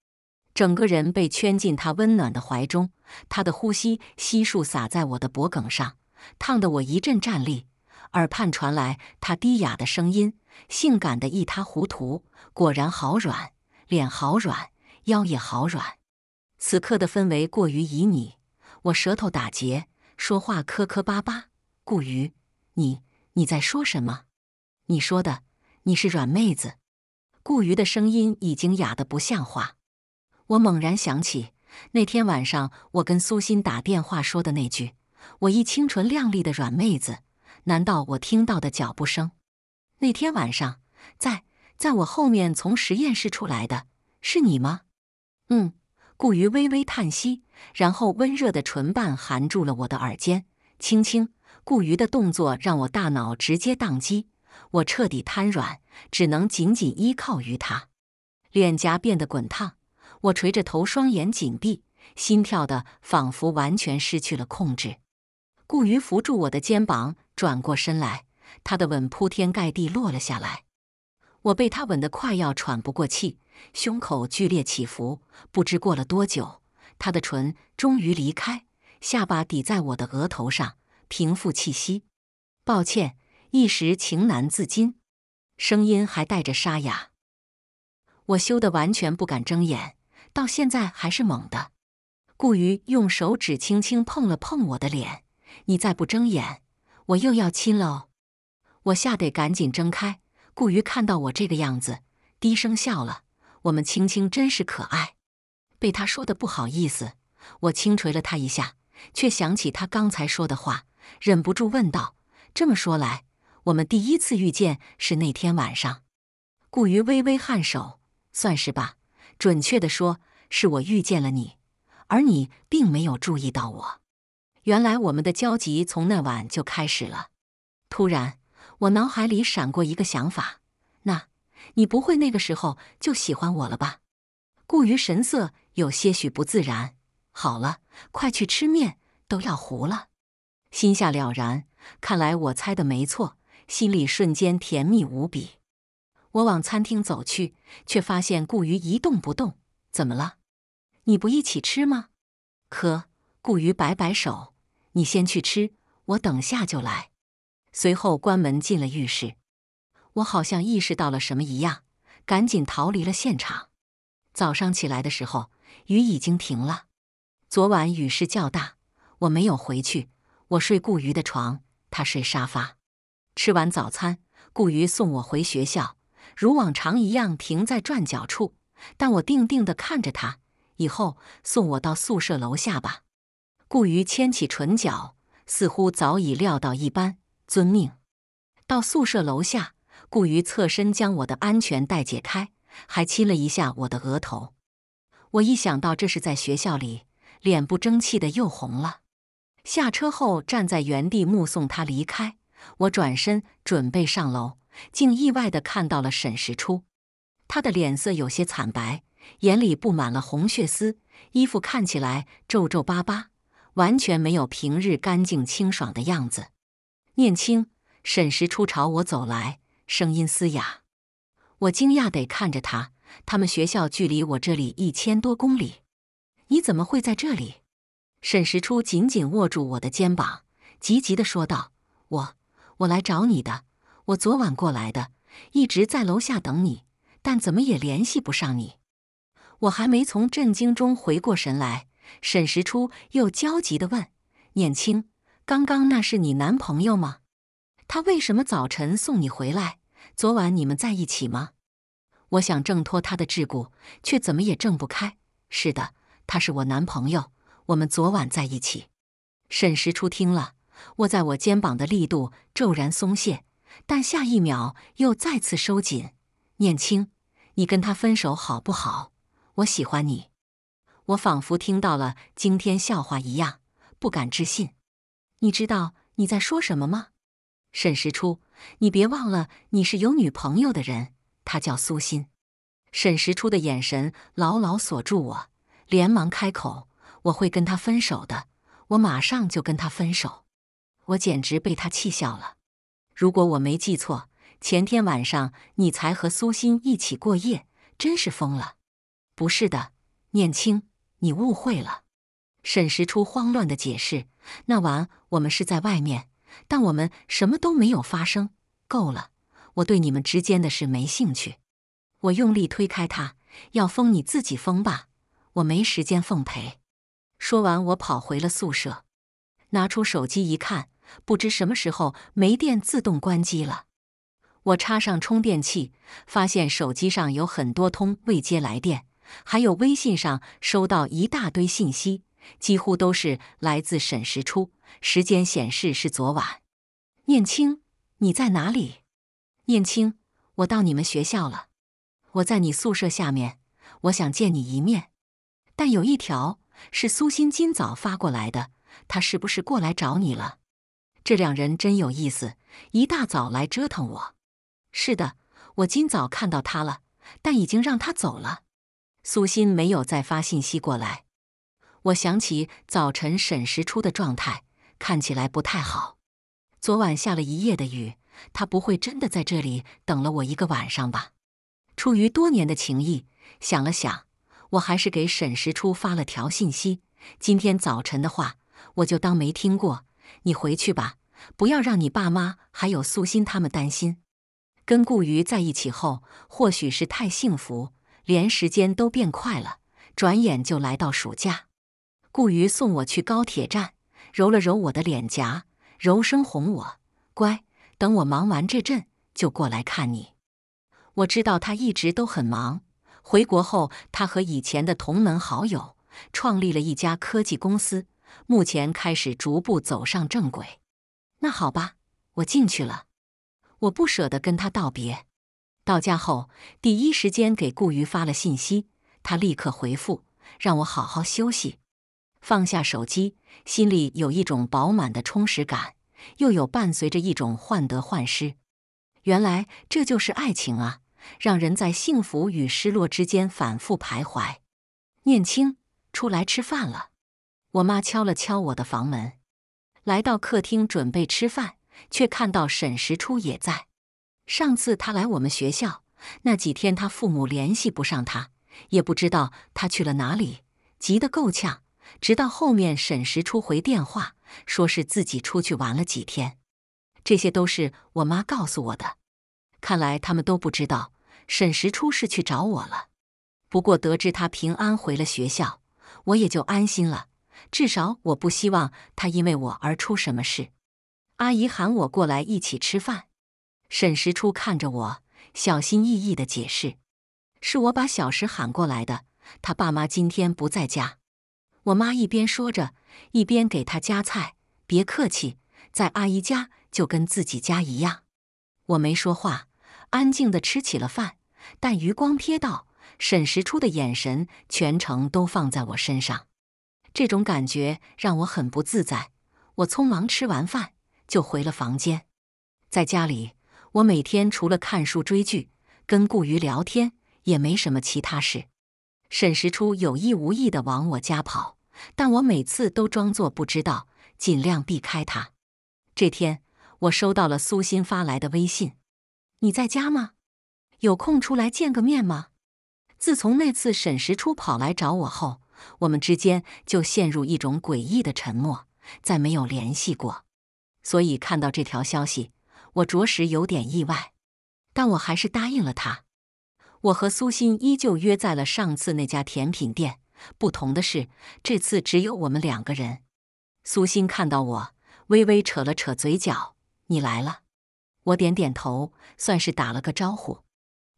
整个人被圈进他温暖的怀中。他的呼吸悉数洒在我的脖颈上，烫得我一阵战栗。耳畔传来他低哑的声音，性感的一塌糊涂。果然好软，脸好软，腰也好软。此刻的氛围过于旖旎，我舌头打结，说话磕磕巴巴。顾瑜，你你在说什么？你说的你是软妹子。顾瑜的声音已经哑得不像话。我猛然想起。那天晚上，我跟苏欣打电话说的那句“我一清纯靓丽的软妹子”，难道我听到的脚步声？那天晚上，在在我后面从实验室出来的是你吗？嗯，顾余微微叹息，然后温热的唇瓣含住了我的耳尖，轻轻。顾余的动作让我大脑直接宕机，我彻底瘫软，只能紧紧依靠于他，脸颊变得滚烫。我垂着头，双眼紧闭，心跳的仿佛完全失去了控制。顾于扶住我的肩膀，转过身来，他的吻铺天盖地落了下来。我被他吻得快要喘不过气，胸口剧烈起伏。不知过了多久，他的唇终于离开，下巴抵在我的额头上，平复气息。抱歉，一时情难自禁，声音还带着沙哑。我羞得完全不敢睁眼。到现在还是懵的。顾余用手指轻轻碰了碰我的脸，你再不睁眼，我又要亲喽！我吓得赶紧睁开。顾余看到我这个样子，低声笑了：“我们青青真是可爱。”被他说的不好意思，我轻捶了他一下，却想起他刚才说的话，忍不住问道：“这么说来，我们第一次遇见是那天晚上？”顾余微微颔首，算是吧。准确的说，是我遇见了你，而你并没有注意到我。原来我们的交集从那晚就开始了。突然，我脑海里闪过一个想法：那你不会那个时候就喜欢我了吧？顾于神色有些许不自然。好了，快去吃面，都要糊了。心下了然，看来我猜的没错，心里瞬间甜蜜无比。我往餐厅走去，却发现顾余一动不动。怎么了？你不一起吃吗？可顾余摆摆手：“你先去吃，我等下就来。”随后关门进了浴室。我好像意识到了什么一样，赶紧逃离了现场。早上起来的时候，雨已经停了。昨晚雨势较大，我没有回去。我睡顾余的床，他睡沙发。吃完早餐，顾余送我回学校。如往常一样停在转角处，但我定定地看着他。以后送我到宿舍楼下吧。顾于牵起唇角，似乎早已料到一般。遵命。到宿舍楼下，顾于侧身将我的安全带解开，还亲了一下我的额头。我一想到这是在学校里，脸不争气的又红了。下车后，站在原地目送他离开。我转身准备上楼。竟意外地看到了沈时初，他的脸色有些惨白，眼里布满了红血丝，衣服看起来皱皱巴巴，完全没有平日干净清爽的样子。念青，沈时初朝我走来，声音嘶哑。我惊讶地看着他，他们学校距离我这里一千多公里，你怎么会在这里？沈时初紧紧握住我的肩膀，急急地说道：“我，我来找你的。”我昨晚过来的，一直在楼下等你，但怎么也联系不上你。我还没从震惊中回过神来，沈时初又焦急的问：“念青，刚刚那是你男朋友吗？他为什么早晨送你回来？昨晚你们在一起吗？”我想挣脱他的桎梏，却怎么也挣不开。是的，他是我男朋友，我们昨晚在一起。沈时初听了，握在我肩膀的力度骤然松懈。但下一秒又再次收紧。念青，你跟他分手好不好？我喜欢你。我仿佛听到了惊天笑话一样，不敢置信。你知道你在说什么吗？沈时初，你别忘了你是有女朋友的人，她叫苏心。沈时初的眼神牢牢锁住我，连忙开口：“我会跟他分手的，我马上就跟他分手。”我简直被他气笑了。如果我没记错，前天晚上你才和苏鑫一起过夜，真是疯了！不是的，念青，你误会了。沈时初慌乱的解释：“那晚我们是在外面，但我们什么都没有发生。”够了，我对你们之间的事没兴趣。我用力推开他，要疯你自己疯吧，我没时间奉陪。说完，我跑回了宿舍，拿出手机一看。不知什么时候没电自动关机了，我插上充电器，发现手机上有很多通未接来电，还有微信上收到一大堆信息，几乎都是来自沈时初，时间显示是昨晚。念青，你在哪里？念青，我到你们学校了，我在你宿舍下面，我想见你一面。但有一条是苏鑫今早发过来的，他是不是过来找你了？这两人真有意思，一大早来折腾我。是的，我今早看到他了，但已经让他走了。苏心没有再发信息过来。我想起早晨沈时初的状态，看起来不太好。昨晚下了一夜的雨，他不会真的在这里等了我一个晚上吧？出于多年的情谊，想了想，我还是给沈时初发了条信息。今天早晨的话，我就当没听过。你回去吧，不要让你爸妈还有苏心他们担心。跟顾瑜在一起后，或许是太幸福，连时间都变快了，转眼就来到暑假。顾瑜送我去高铁站，揉了揉我的脸颊，柔声哄我：“乖，等我忙完这阵就过来看你。”我知道他一直都很忙。回国后，他和以前的同门好友创立了一家科技公司。目前开始逐步走上正轨。那好吧，我进去了。我不舍得跟他道别。到家后，第一时间给顾瑜发了信息，他立刻回复，让我好好休息。放下手机，心里有一种饱满的充实感，又有伴随着一种患得患失。原来这就是爱情啊，让人在幸福与失落之间反复徘徊。念青，出来吃饭了。我妈敲了敲我的房门，来到客厅准备吃饭，却看到沈时初也在。上次他来我们学校那几天，他父母联系不上他，也不知道他去了哪里，急得够呛。直到后面沈时初回电话，说是自己出去玩了几天。这些都是我妈告诉我的。看来他们都不知道沈时初是去找我了。不过得知他平安回了学校，我也就安心了。至少我不希望他因为我而出什么事。阿姨喊我过来一起吃饭。沈时初看着我，小心翼翼地解释：“是我把小石喊过来的，他爸妈今天不在家。”我妈一边说着，一边给他夹菜：“别客气，在阿姨家就跟自己家一样。”我没说话，安静地吃起了饭。但余光瞥到沈时初的眼神，全程都放在我身上。这种感觉让我很不自在。我匆忙吃完饭就回了房间。在家里，我每天除了看书、追剧、跟顾瑜聊天，也没什么其他事。沈时初有意无意的往我家跑，但我每次都装作不知道，尽量避开他。这天，我收到了苏欣发来的微信：“你在家吗？有空出来见个面吗？”自从那次沈时初跑来找我后。我们之间就陷入一种诡异的沉默，再没有联系过。所以看到这条消息，我着实有点意外，但我还是答应了他。我和苏欣依旧约在了上次那家甜品店，不同的是，这次只有我们两个人。苏欣看到我，微微扯了扯嘴角：“你来了。”我点点头，算是打了个招呼。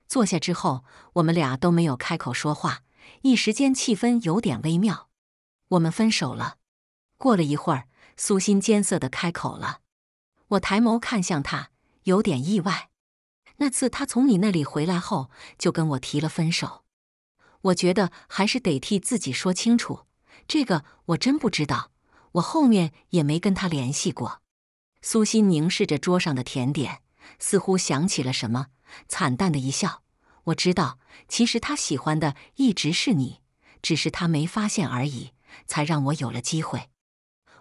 坐下之后，我们俩都没有开口说话。一时间气氛有点微妙，我们分手了。过了一会儿，苏欣艰涩的开口了。我抬眸看向他，有点意外。那次他从你那里回来后，就跟我提了分手。我觉得还是得替自己说清楚。这个我真不知道，我后面也没跟他联系过。苏心凝视着桌上的甜点，似乎想起了什么，惨淡的一笑。我知道，其实他喜欢的一直是你，只是他没发现而已，才让我有了机会。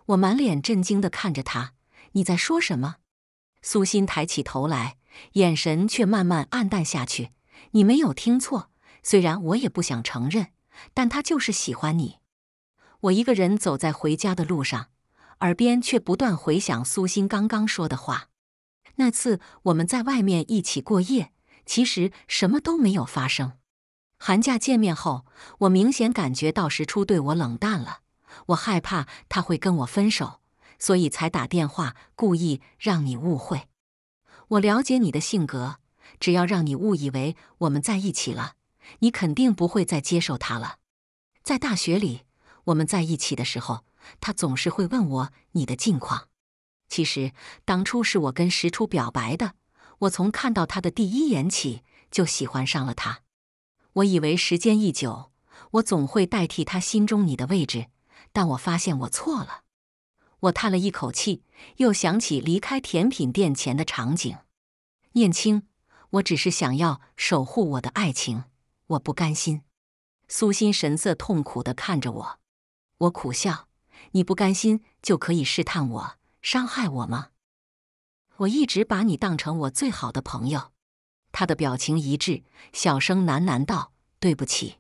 我满脸震惊的看着他，你在说什么？苏欣抬起头来，眼神却慢慢暗淡下去。你没有听错，虽然我也不想承认，但他就是喜欢你。我一个人走在回家的路上，耳边却不断回响苏欣刚刚说的话。那次我们在外面一起过夜。其实什么都没有发生。寒假见面后，我明显感觉到石初对我冷淡了，我害怕他会跟我分手，所以才打电话故意让你误会。我了解你的性格，只要让你误以为我们在一起了，你肯定不会再接受他了。在大学里，我们在一起的时候，他总是会问我你的近况。其实当初是我跟石初表白的。我从看到他的第一眼起就喜欢上了他，我以为时间一久，我总会代替他心中你的位置，但我发现我错了。我叹了一口气，又想起离开甜品店前的场景。念青，我只是想要守护我的爱情，我不甘心。苏心神色痛苦地看着我，我苦笑：你不甘心就可以试探我、伤害我吗？我一直把你当成我最好的朋友，他的表情一致，小声喃喃道：“对不起，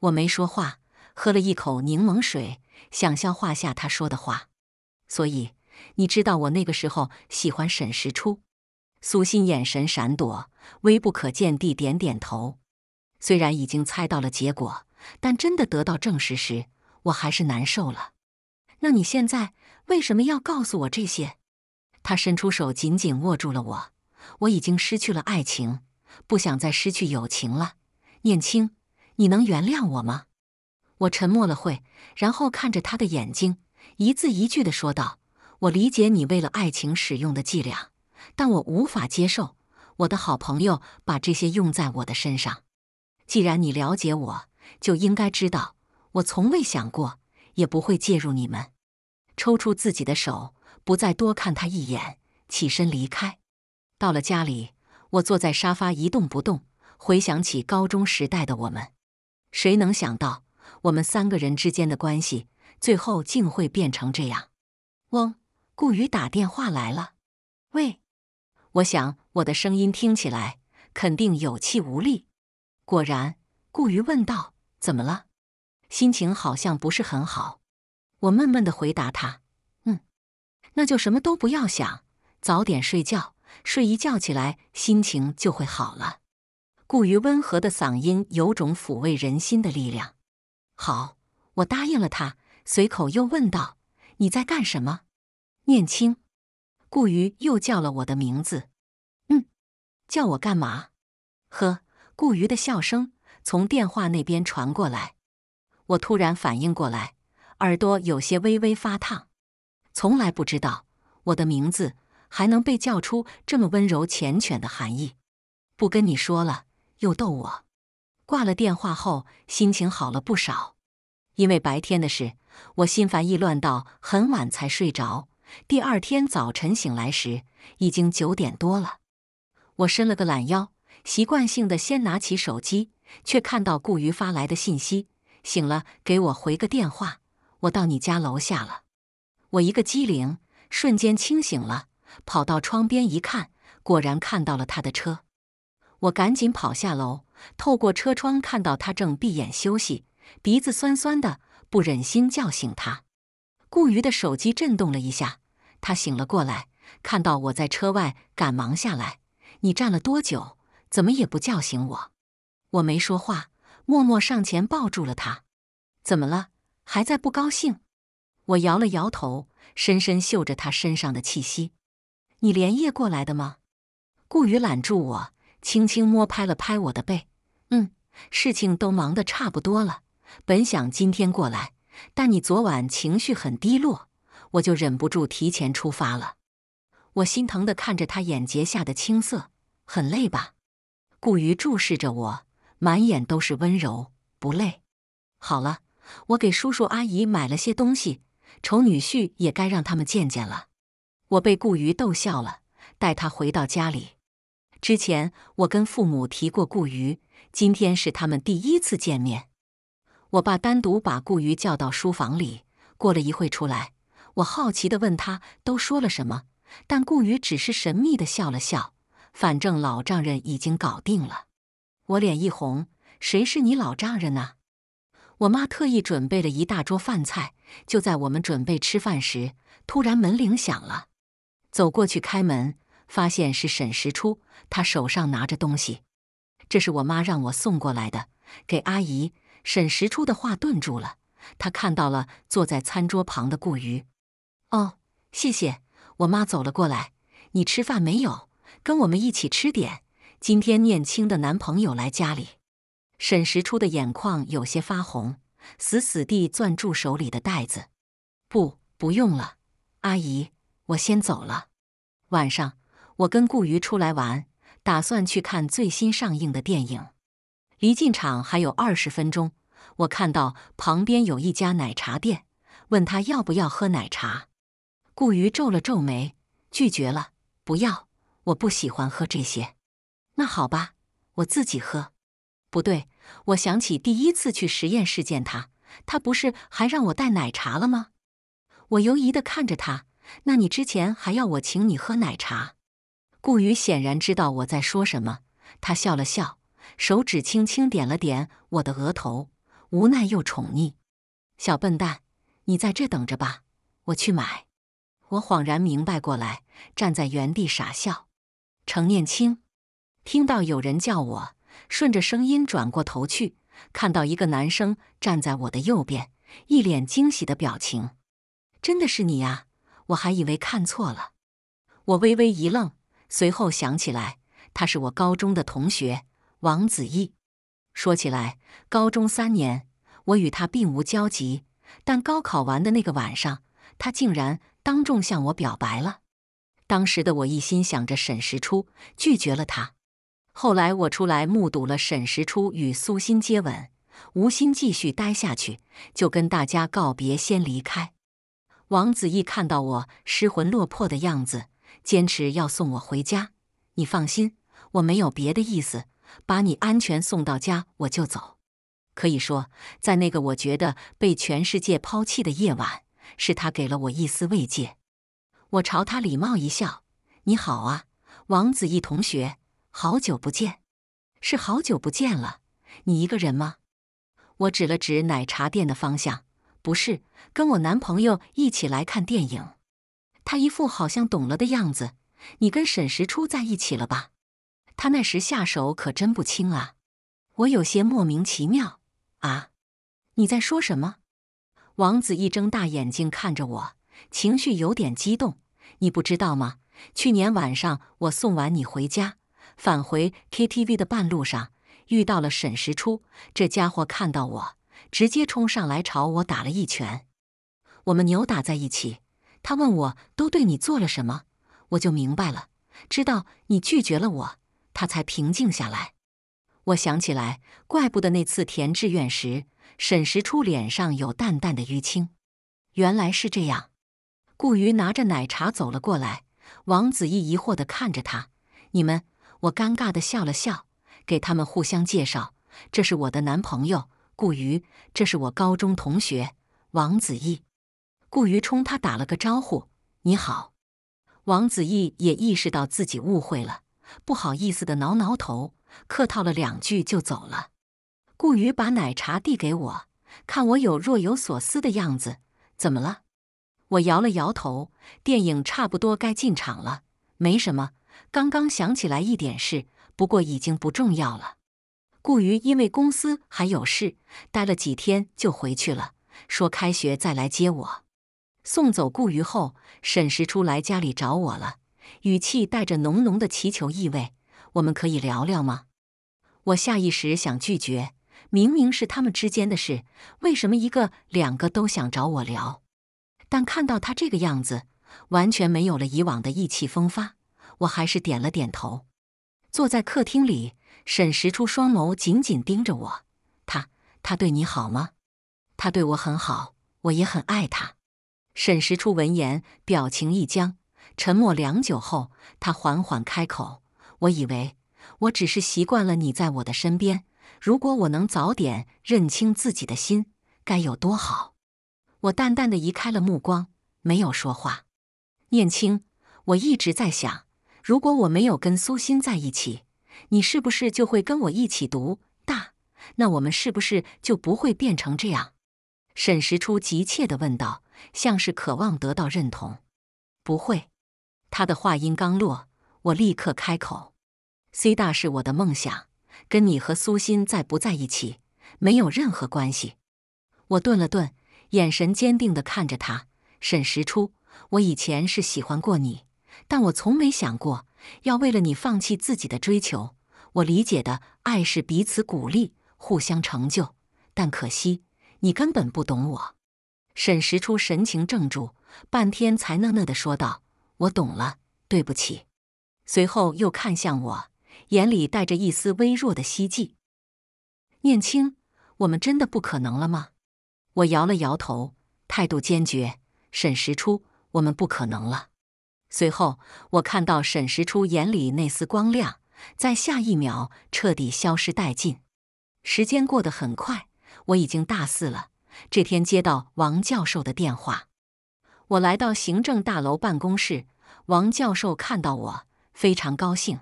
我没说话，喝了一口柠檬水，想消化下他说的话。所以你知道我那个时候喜欢沈时初。”苏心眼神闪躲，微不可见地点点头。虽然已经猜到了结果，但真的得到证实时，我还是难受了。那你现在为什么要告诉我这些？他伸出手，紧紧握住了我。我已经失去了爱情，不想再失去友情了。念青，你能原谅我吗？我沉默了会，然后看着他的眼睛，一字一句地说道：“我理解你为了爱情使用的伎俩，但我无法接受我的好朋友把这些用在我的身上。既然你了解我，就应该知道，我从未想过，也不会介入你们。”抽出自己的手。不再多看他一眼，起身离开。到了家里，我坐在沙发一动不动，回想起高中时代的我们。谁能想到，我们三个人之间的关系最后竟会变成这样？嗡，顾宇打电话来了。喂，我想我的声音听起来肯定有气无力。果然，顾宇问道：“怎么了？心情好像不是很好。”我闷闷地回答他。那就什么都不要想，早点睡觉，睡一觉起来，心情就会好了。顾于温和的嗓音有种抚慰人心的力量。好，我答应了他，随口又问道：“你在干什么？”念青，顾于又叫了我的名字。嗯，叫我干嘛？呵，顾于的笑声从电话那边传过来，我突然反应过来，耳朵有些微微发烫。从来不知道我的名字还能被叫出这么温柔缱绻的含义。不跟你说了，又逗我。挂了电话后，心情好了不少。因为白天的事，我心烦意乱到很晚才睡着。第二天早晨醒来时，已经九点多了。我伸了个懒腰，习惯性的先拿起手机，却看到顾余发来的信息：“醒了，给我回个电话，我到你家楼下了。”我一个机灵，瞬间清醒了，跑到窗边一看，果然看到了他的车。我赶紧跑下楼，透过车窗看到他正闭眼休息，鼻子酸酸的，不忍心叫醒他。顾余的手机震动了一下，他醒了过来，看到我在车外，赶忙下来。你站了多久？怎么也不叫醒我？我没说话，默默上前抱住了他。怎么了？还在不高兴？我摇了摇头，深深嗅着他身上的气息。你连夜过来的吗？顾宇揽住我，轻轻摸拍了拍我的背。嗯，事情都忙得差不多了，本想今天过来，但你昨晚情绪很低落，我就忍不住提前出发了。我心疼的看着他眼睫下的青涩，很累吧？顾宇注视着我，满眼都是温柔。不累。好了，我给叔叔阿姨买了些东西。丑女婿也该让他们见见了。我被顾余逗笑了，带他回到家里。之前我跟父母提过顾余，今天是他们第一次见面。我爸单独把顾余叫到书房里，过了一会出来，我好奇的问他都说了什么，但顾余只是神秘的笑了笑。反正老丈人已经搞定了，我脸一红，谁是你老丈人啊？我妈特意准备了一大桌饭菜，就在我们准备吃饭时，突然门铃响了。走过去开门，发现是沈时初，他手上拿着东西，这是我妈让我送过来的，给阿姨。沈时初的话顿住了，他看到了坐在餐桌旁的顾余。哦，谢谢。我妈走了过来，你吃饭没有？跟我们一起吃点。今天念青的男朋友来家里。沈时初的眼眶有些发红，死死地攥住手里的袋子。不，不用了，阿姨，我先走了。晚上我跟顾瑜出来玩，打算去看最新上映的电影。离进场还有二十分钟，我看到旁边有一家奶茶店，问他要不要喝奶茶。顾瑜皱了皱眉，拒绝了。不要，我不喜欢喝这些。那好吧，我自己喝。不对。我想起第一次去实验室见他，他不是还让我带奶茶了吗？我犹疑地看着他。那你之前还要我请你喝奶茶？顾宇显然知道我在说什么，他笑了笑，手指轻轻点了点我的额头，无奈又宠溺：“小笨蛋，你在这等着吧，我去买。”我恍然明白过来，站在原地傻笑。程念青听到有人叫我。顺着声音转过头去，看到一个男生站在我的右边，一脸惊喜的表情。真的是你呀！我还以为看错了。我微微一愣，随后想起来，他是我高中的同学王子毅。说起来，高中三年我与他并无交集，但高考完的那个晚上，他竟然当众向我表白了。当时的我一心想着沈时初，拒绝了他。后来我出来目睹了沈时初与苏鑫接吻，无心继续待下去，就跟大家告别，先离开。王子异看到我失魂落魄的样子，坚持要送我回家。你放心，我没有别的意思，把你安全送到家我就走。可以说，在那个我觉得被全世界抛弃的夜晚，是他给了我一丝慰藉。我朝他礼貌一笑：“你好啊，王子异同学。”好久不见，是好久不见了。你一个人吗？我指了指奶茶店的方向。不是，跟我男朋友一起来看电影。他一副好像懂了的样子。你跟沈时初在一起了吧？他那时下手可真不轻啊。我有些莫名其妙。啊，你在说什么？王子一睁大眼睛看着我，情绪有点激动。你不知道吗？去年晚上我送完你回家。返回 KTV 的半路上，遇到了沈时初。这家伙看到我，直接冲上来朝我打了一拳。我们扭打在一起，他问我都对你做了什么，我就明白了，知道你拒绝了我，他才平静下来。我想起来，怪不得那次填志愿时，沈时初脸上有淡淡的淤青，原来是这样。顾瑜拿着奶茶走了过来，王子异疑惑地看着他：“你们？”我尴尬地笑了笑，给他们互相介绍：“这是我的男朋友顾瑜，这是我高中同学王子异。顾瑜冲他打了个招呼：“你好。”王子异也意识到自己误会了，不好意思地挠挠头，客套了两句就走了。顾瑜把奶茶递给我，看我有若有所思的样子，怎么了？我摇了摇头：“电影差不多该进场了，没什么。”刚刚想起来一点事，不过已经不重要了。顾瑜因为公司还有事，待了几天就回去了，说开学再来接我。送走顾瑜后，沈时初来家里找我了，语气带着浓浓的祈求意味。我们可以聊聊吗？我下意识想拒绝，明明是他们之间的事，为什么一个两个都想找我聊？但看到他这个样子，完全没有了以往的意气风发。我还是点了点头，坐在客厅里，沈时初双眸紧紧盯着我。他他对你好吗？他对我很好，我也很爱他。沈时初闻言，表情一僵，沉默良久后，他缓缓开口：“我以为我只是习惯了你在我的身边。如果我能早点认清自己的心，该有多好。”我淡淡的移开了目光，没有说话。念青，我一直在想。如果我没有跟苏鑫在一起，你是不是就会跟我一起读大？那我们是不是就不会变成这样？沈时初急切地问道，像是渴望得到认同。不会。他的话音刚落，我立刻开口：“C 大是我的梦想，跟你和苏鑫在不在一起没有任何关系。”我顿了顿，眼神坚定地看着他。沈时初，我以前是喜欢过你。但我从没想过要为了你放弃自己的追求。我理解的爱是彼此鼓励，互相成就。但可惜，你根本不懂我。沈时初神情怔住，半天才讷讷的说道：“我懂了，对不起。”随后又看向我，眼里带着一丝微弱的希冀。念青，我们真的不可能了吗？我摇了摇头，态度坚决：“沈时初，我们不可能了。”随后，我看到沈时初眼里那丝光亮，在下一秒彻底消失殆尽。时间过得很快，我已经大四了。这天接到王教授的电话，我来到行政大楼办公室。王教授看到我，非常高兴。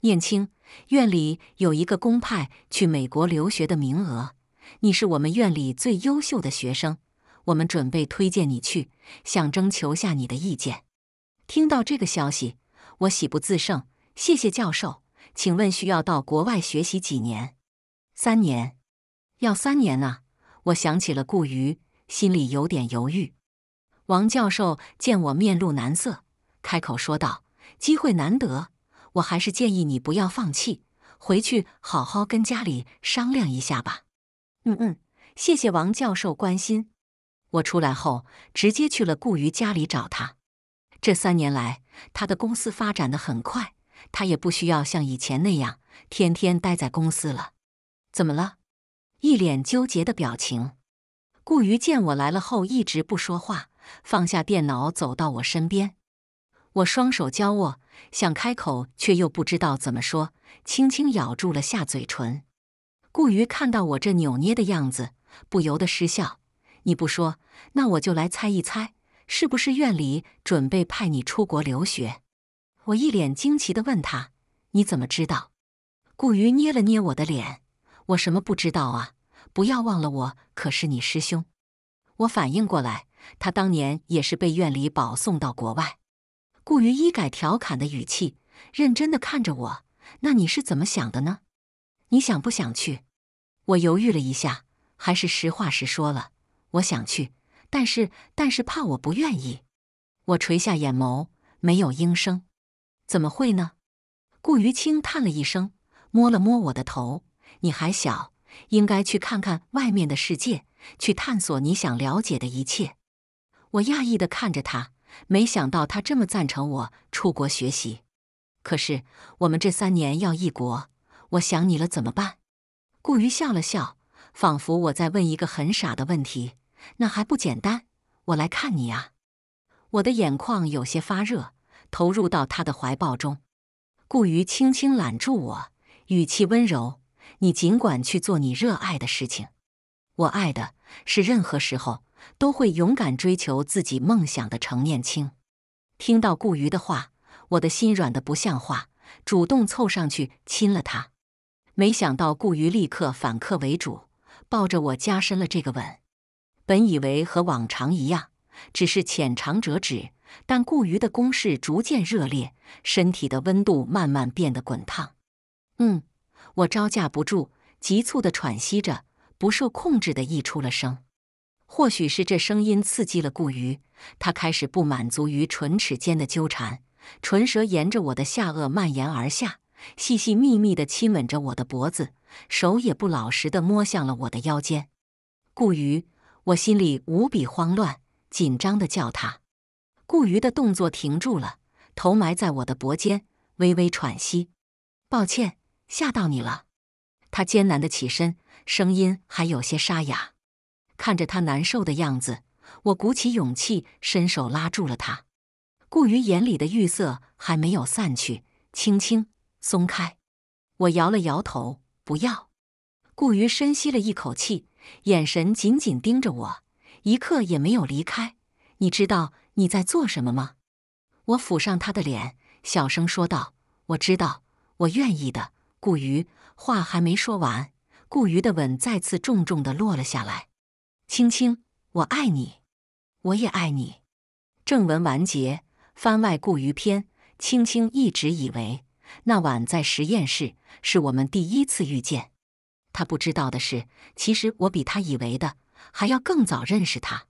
燕青，院里有一个公派去美国留学的名额，你是我们院里最优秀的学生，我们准备推荐你去，想征求下你的意见。听到这个消息，我喜不自胜。谢谢教授，请问需要到国外学习几年？三年，要三年啊！我想起了顾瑜，心里有点犹豫。王教授见我面露难色，开口说道：“机会难得，我还是建议你不要放弃，回去好好跟家里商量一下吧。”嗯嗯，谢谢王教授关心。我出来后直接去了顾瑜家里找他。这三年来，他的公司发展的很快，他也不需要像以前那样天天待在公司了。怎么了？一脸纠结的表情。顾余见我来了后一直不说话，放下电脑走到我身边。我双手交握，想开口却又不知道怎么说，轻轻咬住了下嘴唇。顾于看到我这扭捏的样子，不由得失笑：“你不说，那我就来猜一猜。”是不是院里准备派你出国留学？我一脸惊奇地问他：“你怎么知道？”顾云捏了捏我的脸：“我什么不知道啊！不要忘了，我可是你师兄。”我反应过来，他当年也是被院里保送到国外。顾云一改调侃的语气，认真地看着我：“那你是怎么想的呢？你想不想去？”我犹豫了一下，还是实话实说了：“我想去。”但是，但是怕我不愿意，我垂下眼眸，没有应声。怎么会呢？顾于清叹了一声，摸了摸我的头：“你还小，应该去看看外面的世界，去探索你想了解的一切。”我讶异的看着他，没想到他这么赞成我出国学习。可是，我们这三年要异国，我想你了，怎么办？顾于笑了笑，仿佛我在问一个很傻的问题。那还不简单？我来看你啊！我的眼眶有些发热，投入到他的怀抱中。顾瑜轻轻揽住我，语气温柔：“你尽管去做你热爱的事情。我爱的是任何时候都会勇敢追求自己梦想的程念青。”听到顾瑜的话，我的心软的不像话，主动凑上去亲了他。没想到顾瑜立刻反客为主，抱着我加深了这个吻。本以为和往常一样，只是浅尝辄止，但顾余的攻势逐渐热烈，身体的温度慢慢变得滚烫。嗯，我招架不住，急促地喘息着，不受控制地溢出了声。或许是这声音刺激了顾余，他开始不满足于唇齿间的纠缠，唇舌沿着我的下颚蔓延而下，细细密密地亲吻着我的脖子，手也不老实的摸向了我的腰间。顾余。我心里无比慌乱，紧张的叫他。顾余的动作停住了，头埋在我的脖间，微微喘息。抱歉，吓到你了。他艰难的起身，声音还有些沙哑。看着他难受的样子，我鼓起勇气，伸手拉住了他。顾余眼里的玉色还没有散去，轻轻松开。我摇了摇头，不要。顾余深吸了一口气。眼神紧紧盯着我，一刻也没有离开。你知道你在做什么吗？我抚上他的脸，小声说道：“我知道，我愿意的。”顾瑜话还没说完，顾瑜的吻再次重重的落了下来。青青，我爱你，我也爱你。正文完结，番外顾瑜篇。青青一直以为那晚在实验室是我们第一次遇见。他不知道的是，其实我比他以为的还要更早认识他。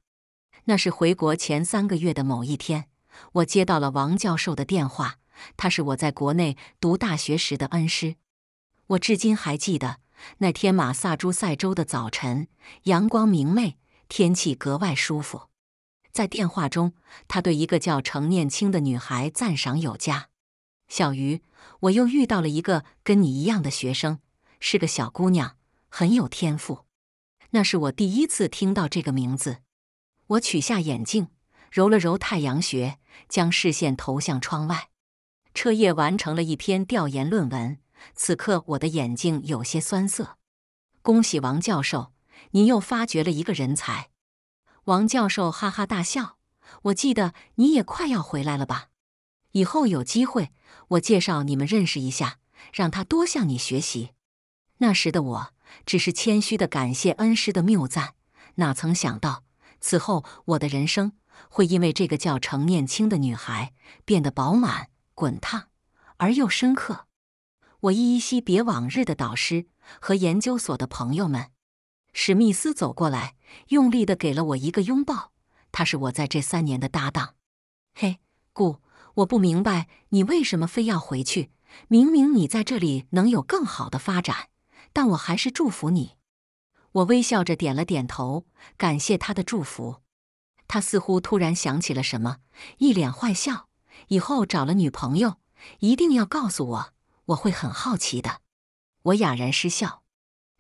那是回国前三个月的某一天，我接到了王教授的电话。他是我在国内读大学时的恩师，我至今还记得那天马萨诸塞州的早晨，阳光明媚，天气格外舒服。在电话中，他对一个叫程念青的女孩赞赏有加：“小鱼，我又遇到了一个跟你一样的学生。”是个小姑娘，很有天赋。那是我第一次听到这个名字。我取下眼镜，揉了揉太阳穴，将视线投向窗外。彻夜完成了一篇调研论文，此刻我的眼睛有些酸涩。恭喜王教授，您又发掘了一个人才。王教授哈哈大笑。我记得你也快要回来了吧？以后有机会，我介绍你们认识一下，让他多向你学习。那时的我只是谦虚地感谢恩师的谬赞，哪曾想到此后我的人生会因为这个叫程念青的女孩变得饱满、滚烫而又深刻。我依依惜别往日的导师和研究所的朋友们。史密斯走过来，用力地给了我一个拥抱。他是我在这三年的搭档。嘿，顾，我不明白你为什么非要回去？明明你在这里能有更好的发展。但我还是祝福你。我微笑着点了点头，感谢他的祝福。他似乎突然想起了什么，一脸坏笑。以后找了女朋友，一定要告诉我，我会很好奇的。我哑然失笑。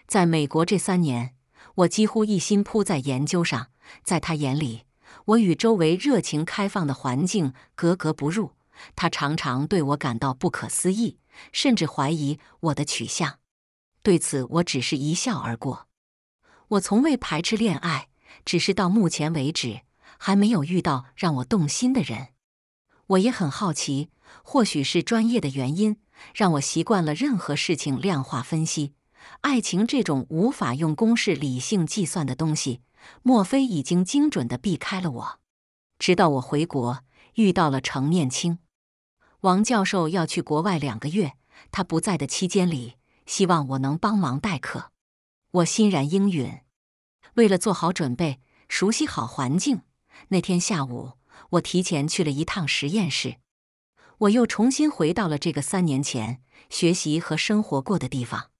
在美国这三年，我几乎一心扑在研究上。在他眼里，我与周围热情开放的环境格格不入。他常常对我感到不可思议，甚至怀疑我的取向。对此，我只是一笑而过。我从未排斥恋爱，只是到目前为止还没有遇到让我动心的人。我也很好奇，或许是专业的原因，让我习惯了任何事情量化分析。爱情这种无法用公式理性计算的东西，莫非已经精准的避开了我？直到我回国，遇到了程念青。王教授要去国外两个月，他不在的期间里。希望我能帮忙代课，我欣然应允。为了做好准备，熟悉好环境，那天下午我提前去了一趟实验室。我又重新回到了这个三年前学习和生活过的地方。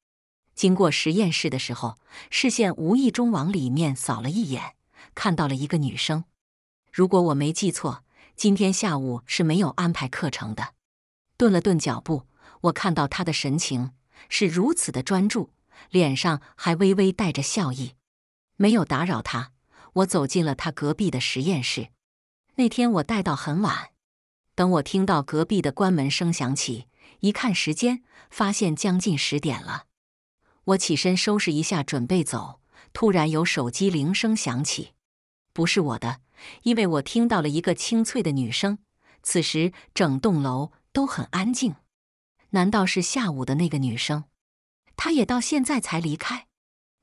经过实验室的时候，视线无意中往里面扫了一眼，看到了一个女生。如果我没记错，今天下午是没有安排课程的。顿了顿脚步，我看到她的神情。是如此的专注，脸上还微微带着笑意，没有打扰他，我走进了他隔壁的实验室。那天我待到很晚，等我听到隔壁的关门声响起，一看时间，发现将近十点了。我起身收拾一下，准备走，突然有手机铃声响起，不是我的，因为我听到了一个清脆的女声。此时整栋楼都很安静。难道是下午的那个女生？她也到现在才离开。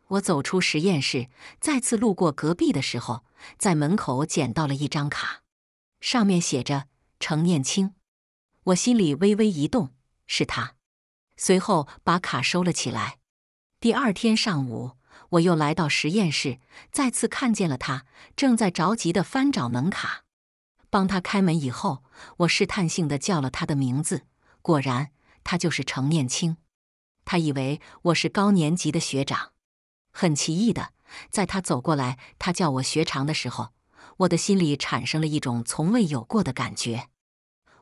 我走出实验室，再次路过隔壁的时候，在门口捡到了一张卡，上面写着“程念青”。我心里微微一动，是他。随后把卡收了起来。第二天上午，我又来到实验室，再次看见了他，正在着急地翻找门卡。帮他开门以后，我试探性地叫了他的名字，果然。他就是程念青，他以为我是高年级的学长，很奇异的，在他走过来，他叫我学长的时候，我的心里产生了一种从未有过的感觉。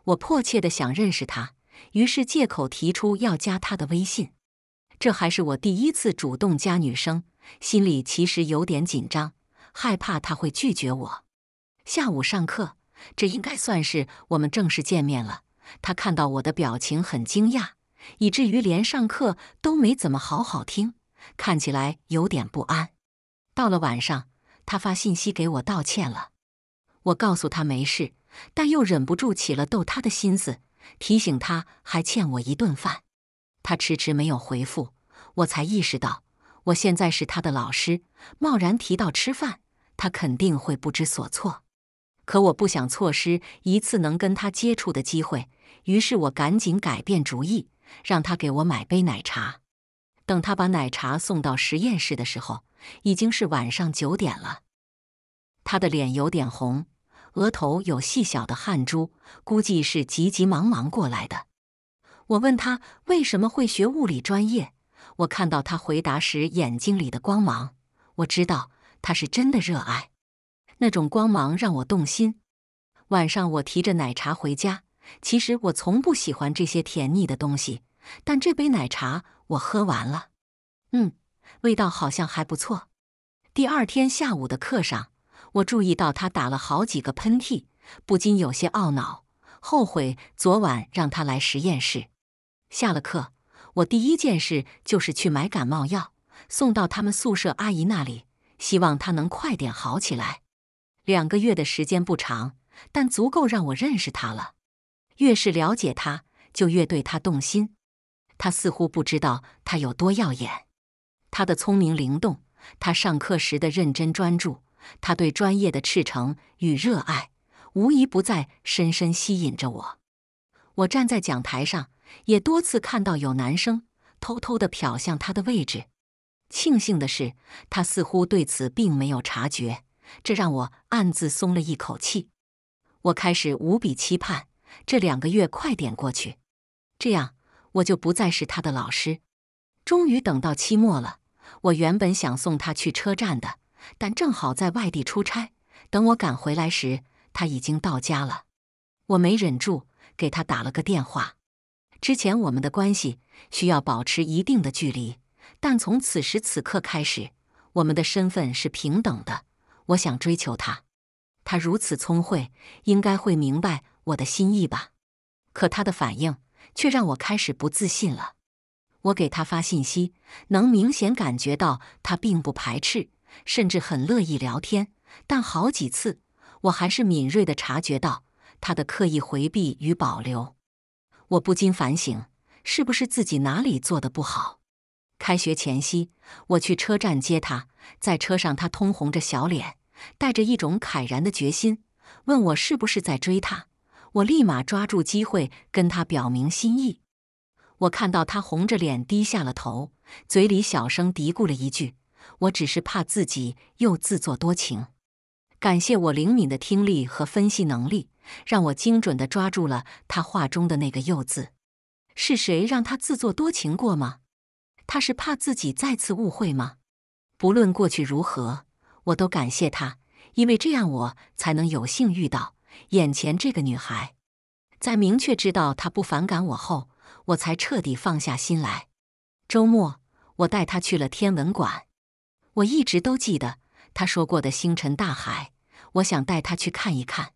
我迫切的想认识他，于是借口提出要加他的微信，这还是我第一次主动加女生，心里其实有点紧张，害怕他会拒绝我。下午上课，这应该算是我们正式见面了。他看到我的表情很惊讶，以至于连上课都没怎么好好听，看起来有点不安。到了晚上，他发信息给我道歉了。我告诉他没事，但又忍不住起了逗他的心思，提醒他还欠我一顿饭。他迟迟没有回复，我才意识到我现在是他的老师，贸然提到吃饭，他肯定会不知所措。可我不想错失一次能跟他接触的机会，于是我赶紧改变主意，让他给我买杯奶茶。等他把奶茶送到实验室的时候，已经是晚上九点了。他的脸有点红，额头有细小的汗珠，估计是急急忙忙过来的。我问他为什么会学物理专业，我看到他回答时眼睛里的光芒，我知道他是真的热爱。那种光芒让我动心。晚上我提着奶茶回家。其实我从不喜欢这些甜腻的东西，但这杯奶茶我喝完了。嗯，味道好像还不错。第二天下午的课上，我注意到他打了好几个喷嚏，不禁有些懊恼，后悔昨晚让他来实验室。下了课，我第一件事就是去买感冒药，送到他们宿舍阿姨那里，希望他能快点好起来。两个月的时间不长，但足够让我认识他了。越是了解他，就越对他动心。他似乎不知道他有多耀眼。他的聪明灵动，他上课时的认真专注，他对专业的赤诚与热爱，无一不在深深吸引着我。我站在讲台上，也多次看到有男生偷偷的瞟向他的位置。庆幸的是，他似乎对此并没有察觉。这让我暗自松了一口气，我开始无比期盼这两个月快点过去，这样我就不再是他的老师。终于等到期末了，我原本想送他去车站的，但正好在外地出差。等我赶回来时，他已经到家了。我没忍住，给他打了个电话。之前我们的关系需要保持一定的距离，但从此时此刻开始，我们的身份是平等的。我想追求他，他如此聪慧，应该会明白我的心意吧。可他的反应却让我开始不自信了。我给他发信息，能明显感觉到他并不排斥，甚至很乐意聊天。但好几次，我还是敏锐地察觉到他的刻意回避与保留。我不禁反省，是不是自己哪里做的不好？开学前夕，我去车站接他。在车上，他通红着小脸，带着一种慨然的决心，问我是不是在追他。我立马抓住机会跟他表明心意。我看到他红着脸低下了头，嘴里小声嘀咕了一句：“我只是怕自己又自作多情。”感谢我灵敏的听力和分析能力，让我精准地抓住了他话中的那个“又”字。是谁让他自作多情过吗？他是怕自己再次误会吗？不论过去如何，我都感谢他，因为这样我才能有幸遇到眼前这个女孩。在明确知道她不反感我后，我才彻底放下心来。周末，我带她去了天文馆。我一直都记得她说过的“星辰大海”，我想带她去看一看。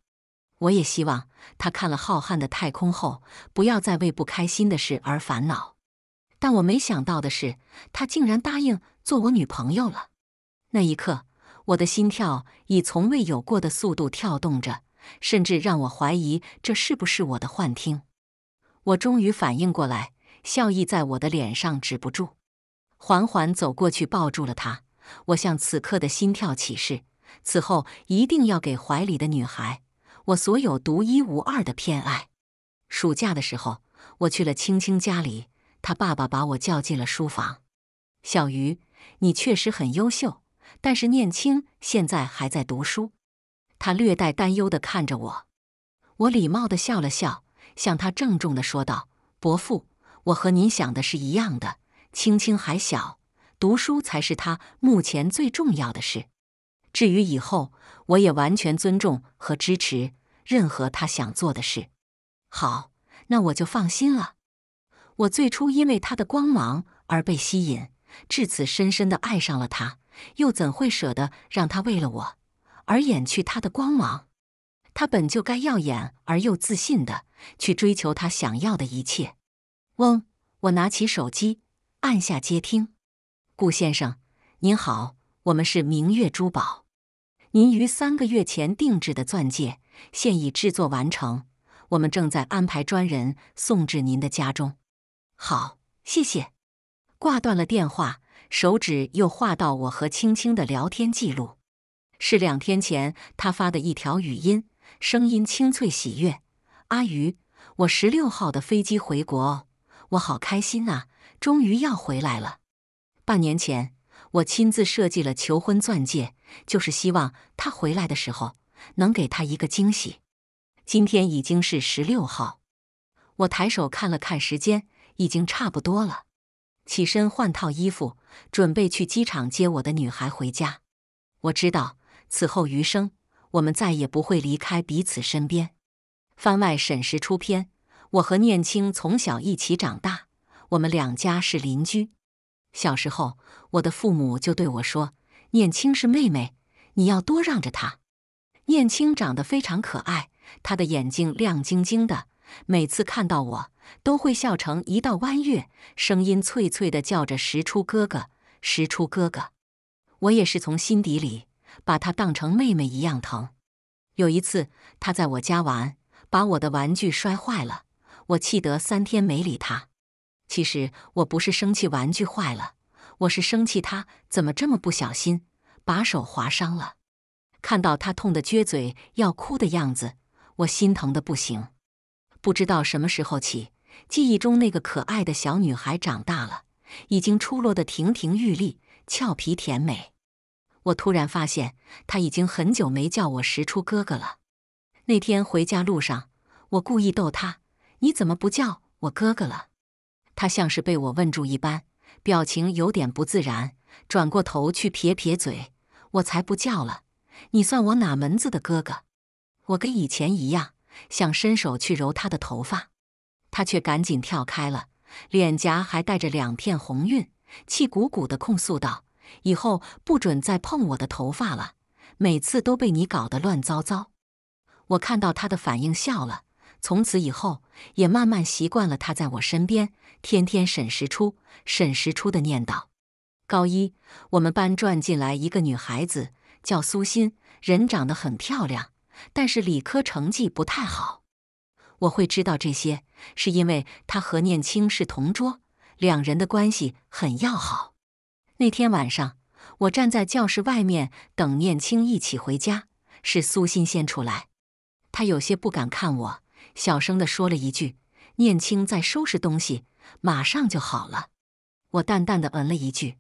我也希望她看了浩瀚的太空后，不要再为不开心的事而烦恼。但我没想到的是，她竟然答应做我女朋友了。那一刻，我的心跳以从未有过的速度跳动着，甚至让我怀疑这是不是我的幻听。我终于反应过来，笑意在我的脸上止不住，缓缓走过去抱住了她。我向此刻的心跳起誓，此后一定要给怀里的女孩我所有独一无二的偏爱。暑假的时候，我去了青青家里。他爸爸把我叫进了书房。小鱼，你确实很优秀，但是念青现在还在读书。他略带担忧的看着我。我礼貌的笑了笑，向他郑重的说道：“伯父，我和您想的是一样的。青青还小，读书才是他目前最重要的事。至于以后，我也完全尊重和支持任何他想做的事。”好，那我就放心了。我最初因为他的光芒而被吸引，至此深深地爱上了他，又怎会舍得让他为了我而掩去他的光芒？他本就该耀眼而又自信的去追求他想要的一切。嗡，我拿起手机，按下接听。顾先生，您好，我们是明月珠宝，您于三个月前定制的钻戒现已制作完成，我们正在安排专人送至您的家中。好，谢谢。挂断了电话，手指又划到我和青青的聊天记录，是两天前他发的一条语音，声音清脆喜悦：“阿鱼，我十六号的飞机回国哦，我好开心啊，终于要回来了。半年前我亲自设计了求婚钻戒，就是希望他回来的时候能给他一个惊喜。今天已经是十六号，我抬手看了看时间。”已经差不多了，起身换套衣服，准备去机场接我的女孩回家。我知道此后余生，我们再也不会离开彼此身边。番外审时出篇，我和念青从小一起长大，我们两家是邻居。小时候，我的父母就对我说：“念青是妹妹，你要多让着她。”念青长得非常可爱，她的眼睛亮晶晶的。每次看到我，都会笑成一道弯月，声音脆脆的叫着“石初哥哥，石初哥哥”。我也是从心底里把她当成妹妹一样疼。有一次，她在我家玩，把我的玩具摔坏了，我气得三天没理她。其实我不是生气玩具坏了，我是生气她怎么这么不小心，把手划伤了。看到她痛得撅嘴要哭的样子，我心疼的不行。不知道什么时候起，记忆中那个可爱的小女孩长大了，已经出落的亭亭玉立、俏皮甜美。我突然发现，她已经很久没叫我石初哥哥了。那天回家路上，我故意逗她：“你怎么不叫我哥哥了？”她像是被我问住一般，表情有点不自然，转过头去撇撇嘴：“我才不叫了！你算我哪门子的哥哥？我跟以前一样。”想伸手去揉她的头发，她却赶紧跳开了，脸颊还带着两片红晕，气鼓鼓地控诉道：“以后不准再碰我的头发了，每次都被你搞得乱糟糟。”我看到她的反应笑了。从此以后，也慢慢习惯了她在我身边，天天沈时初、沈时初的念叨。高一，我们班转进来一个女孩子，叫苏欣，人长得很漂亮。但是理科成绩不太好，我会知道这些，是因为他和念青是同桌，两人的关系很要好。那天晚上，我站在教室外面等念青一起回家，是苏心先出来，他有些不敢看我，小声的说了一句：“念青在收拾东西，马上就好了。”我淡淡的嗯了一句。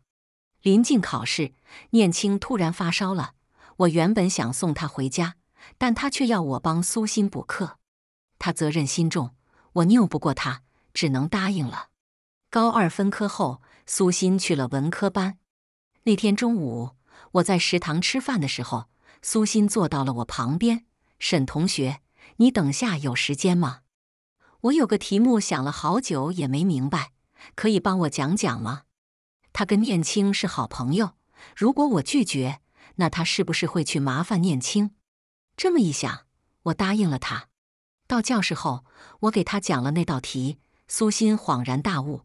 临近考试，念青突然发烧了，我原本想送他回家。但他却要我帮苏鑫补课，他责任心重，我拗不过他，只能答应了。高二分科后，苏鑫去了文科班。那天中午，我在食堂吃饭的时候，苏鑫坐到了我旁边。沈同学，你等下有时间吗？我有个题目想了好久也没明白，可以帮我讲讲吗？他跟念青是好朋友，如果我拒绝，那他是不是会去麻烦念青？这么一想，我答应了他。到教室后，我给他讲了那道题。苏欣恍然大悟：“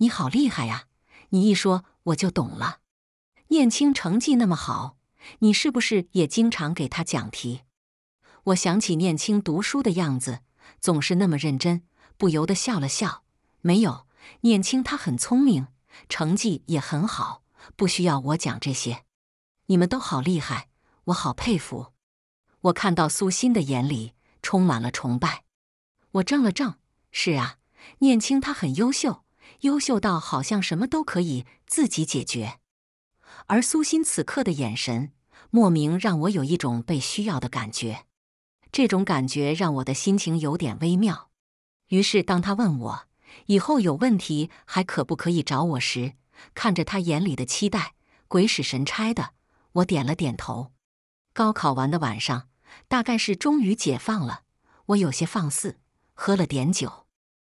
你好厉害呀！你一说我就懂了。”念青成绩那么好，你是不是也经常给他讲题？我想起念青读书的样子，总是那么认真，不由得笑了笑。没有，念青他很聪明，成绩也很好，不需要我讲这些。你们都好厉害，我好佩服。我看到苏欣的眼里充满了崇拜，我怔了怔。是啊，念青他很优秀，优秀到好像什么都可以自己解决。而苏欣此刻的眼神，莫名让我有一种被需要的感觉。这种感觉让我的心情有点微妙。于是，当他问我以后有问题还可不可以找我时，看着他眼里的期待，鬼使神差的，我点了点头。高考完的晚上。大概是终于解放了，我有些放肆，喝了点酒。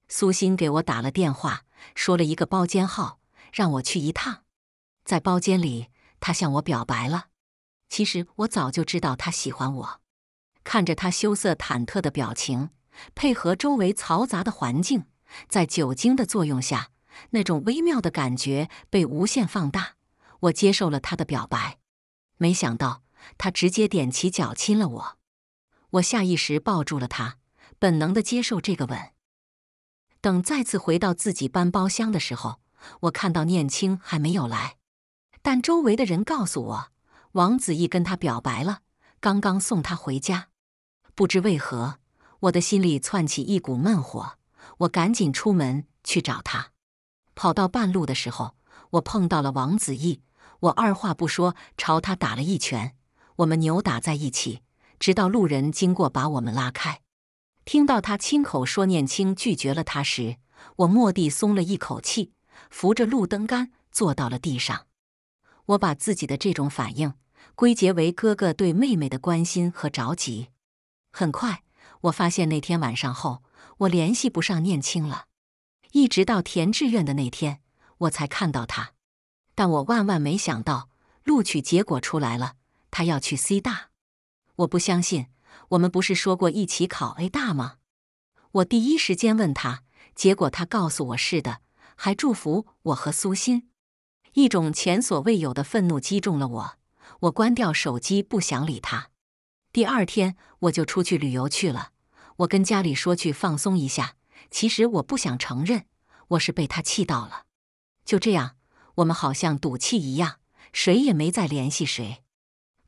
苏鑫给我打了电话，说了一个包间号，让我去一趟。在包间里，他向我表白了。其实我早就知道他喜欢我。看着他羞涩忐忑的表情，配合周围嘈杂的环境，在酒精的作用下，那种微妙的感觉被无限放大。我接受了他的表白，没想到。他直接踮起脚亲了我，我下意识抱住了他，本能的接受这个吻。等再次回到自己搬包厢的时候，我看到念青还没有来，但周围的人告诉我，王子异跟他表白了，刚刚送他回家。不知为何，我的心里窜起一股闷火，我赶紧出门去找他。跑到半路的时候，我碰到了王子异，我二话不说朝他打了一拳。我们扭打在一起，直到路人经过把我们拉开。听到他亲口说念青拒绝了他时，我蓦地松了一口气，扶着路灯杆坐到了地上。我把自己的这种反应归结为哥哥对妹妹的关心和着急。很快，我发现那天晚上后，我联系不上念青了，一直到填志愿的那天，我才看到他。但我万万没想到，录取结果出来了。他要去 C 大，我不相信。我们不是说过一起考 A 大吗？我第一时间问他，结果他告诉我是的，还祝福我和苏欣。一种前所未有的愤怒击中了我，我关掉手机，不想理他。第二天我就出去旅游去了，我跟家里说去放松一下。其实我不想承认，我是被他气到了。就这样，我们好像赌气一样，谁也没再联系谁。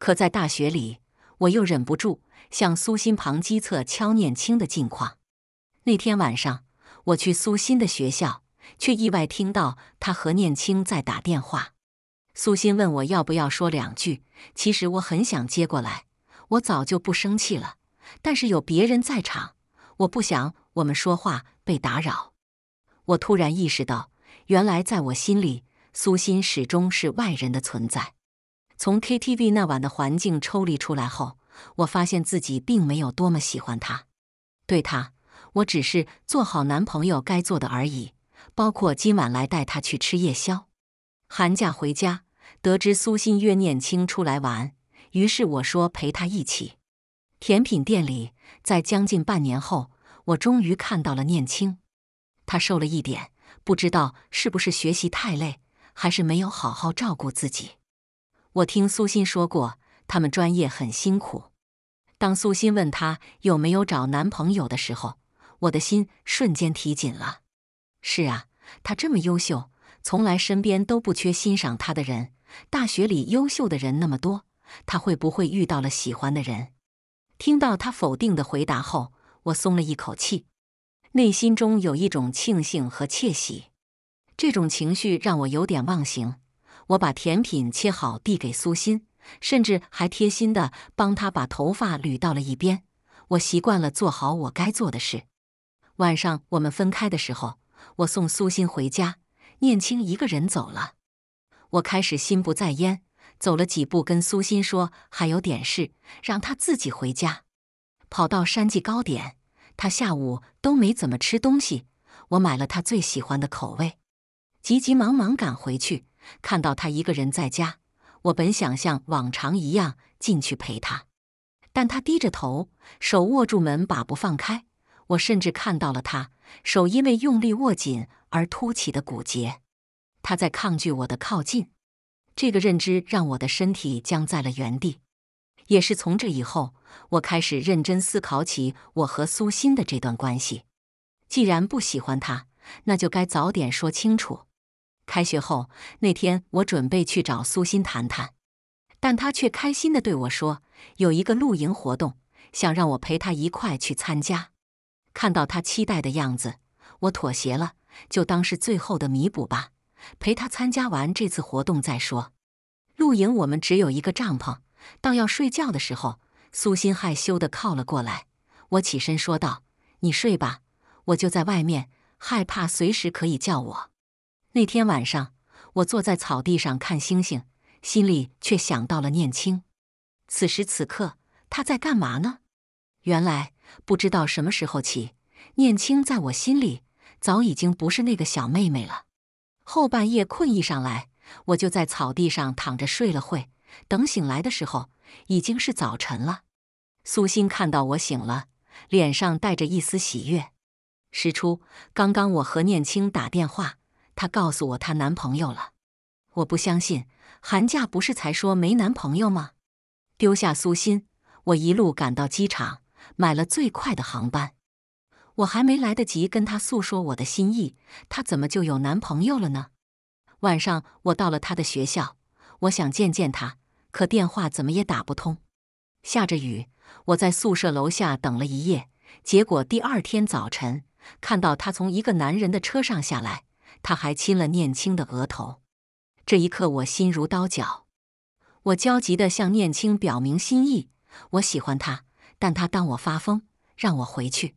可在大学里，我又忍不住向苏心旁机侧敲念青的近况。那天晚上，我去苏鑫的学校，却意外听到他和念青在打电话。苏鑫问我要不要说两句，其实我很想接过来，我早就不生气了，但是有别人在场，我不想我们说话被打扰。我突然意识到，原来在我心里，苏鑫始终是外人的存在。从 KTV 那晚的环境抽离出来后，我发现自己并没有多么喜欢他。对他，我只是做好男朋友该做的而已，包括今晚来带他去吃夜宵。寒假回家，得知苏鑫约念青出来玩，于是我说陪他一起。甜品店里，在将近半年后，我终于看到了念青。他瘦了一点，不知道是不是学习太累，还是没有好好照顾自己。我听苏欣说过，他们专业很辛苦。当苏欣问他有没有找男朋友的时候，我的心瞬间提紧了。是啊，她这么优秀，从来身边都不缺欣赏她的人。大学里优秀的人那么多，她会不会遇到了喜欢的人？听到她否定的回答后，我松了一口气，内心中有一种庆幸和窃喜，这种情绪让我有点忘形。我把甜品切好递给苏心，甚至还贴心的帮她把头发捋到了一边。我习惯了做好我该做的事。晚上我们分开的时候，我送苏心回家，念青一个人走了。我开始心不在焉，走了几步，跟苏心说还有点事，让她自己回家。跑到山际糕点，她下午都没怎么吃东西，我买了她最喜欢的口味，急急忙忙赶回去。看到他一个人在家，我本想像往常一样进去陪他，但他低着头，手握住门把不放开。我甚至看到了他手因为用力握紧而凸起的骨节，他在抗拒我的靠近。这个认知让我的身体僵在了原地。也是从这以后，我开始认真思考起我和苏鑫的这段关系。既然不喜欢他，那就该早点说清楚。开学后那天，我准备去找苏鑫谈谈，但他却开心的对我说：“有一个露营活动，想让我陪他一块去参加。”看到他期待的样子，我妥协了，就当是最后的弥补吧，陪他参加完这次活动再说。露营我们只有一个帐篷，到要睡觉的时候，苏鑫害羞的靠了过来，我起身说道：“你睡吧，我就在外面，害怕随时可以叫我。”那天晚上，我坐在草地上看星星，心里却想到了念青。此时此刻，他在干嘛呢？原来，不知道什么时候起，念青在我心里早已经不是那个小妹妹了。后半夜困意上来，我就在草地上躺着睡了会。等醒来的时候，已经是早晨了。苏鑫看到我醒了，脸上带着一丝喜悦。时初，刚刚我和念青打电话。她告诉我她男朋友了，我不相信。寒假不是才说没男朋友吗？丢下苏心，我一路赶到机场，买了最快的航班。我还没来得及跟她诉说我的心意，她怎么就有男朋友了呢？晚上我到了她的学校，我想见见她，可电话怎么也打不通。下着雨，我在宿舍楼下等了一夜，结果第二天早晨看到她从一个男人的车上下来。他还亲了念青的额头，这一刻我心如刀绞。我焦急地向念青表明心意，我喜欢他，但他当我发疯，让我回去。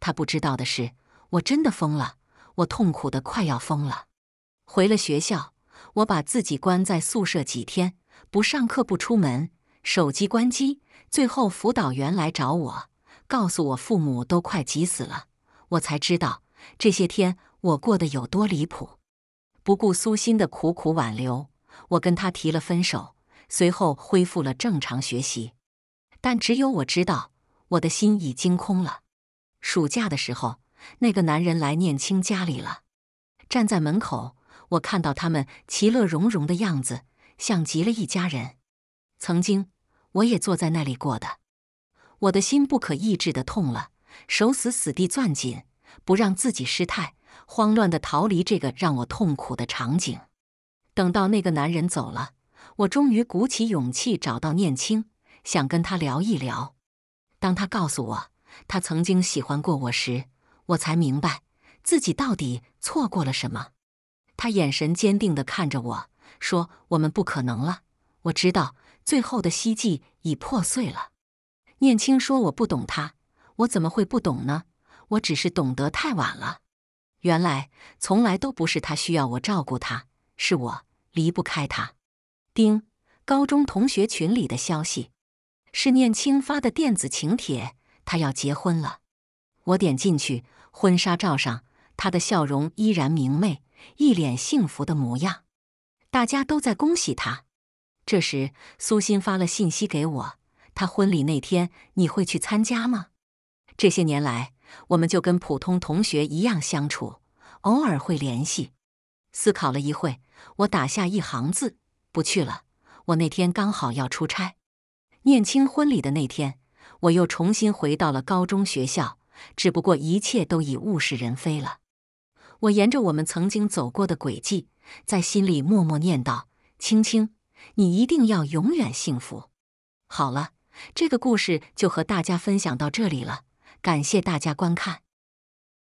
他不知道的是，我真的疯了，我痛苦的快要疯了。回了学校，我把自己关在宿舍几天，不上课不出门，手机关机。最后辅导员来找我，告诉我父母都快急死了。我才知道，这些天。我过得有多离谱，不顾苏心的苦苦挽留，我跟他提了分手，随后恢复了正常学习。但只有我知道，我的心已经空了。暑假的时候，那个男人来念青家里了，站在门口，我看到他们其乐融融的样子，像极了一家人。曾经，我也坐在那里过的，我的心不可抑制的痛了，手死死地攥紧，不让自己失态。慌乱地逃离这个让我痛苦的场景。等到那个男人走了，我终于鼓起勇气找到念青，想跟他聊一聊。当他告诉我他曾经喜欢过我时，我才明白自己到底错过了什么。他眼神坚定地看着我说：“我们不可能了。”我知道最后的希冀已破碎了。念青说：“我不懂他。”我怎么会不懂呢？我只是懂得太晚了。原来从来都不是他需要我照顾，他是我离不开他。丁高中同学群里的消息是念青发的电子请帖，他要结婚了。我点进去，婚纱照上他的笑容依然明媚，一脸幸福的模样。大家都在恭喜他。这时苏鑫发了信息给我，他婚礼那天你会去参加吗？这些年来。我们就跟普通同学一样相处，偶尔会联系。思考了一会，我打下一行字：“不去了，我那天刚好要出差。”念青婚礼的那天，我又重新回到了高中学校，只不过一切都已物是人非了。我沿着我们曾经走过的轨迹，在心里默默念道：“青青，你一定要永远幸福。”好了，这个故事就和大家分享到这里了。感谢大家观看。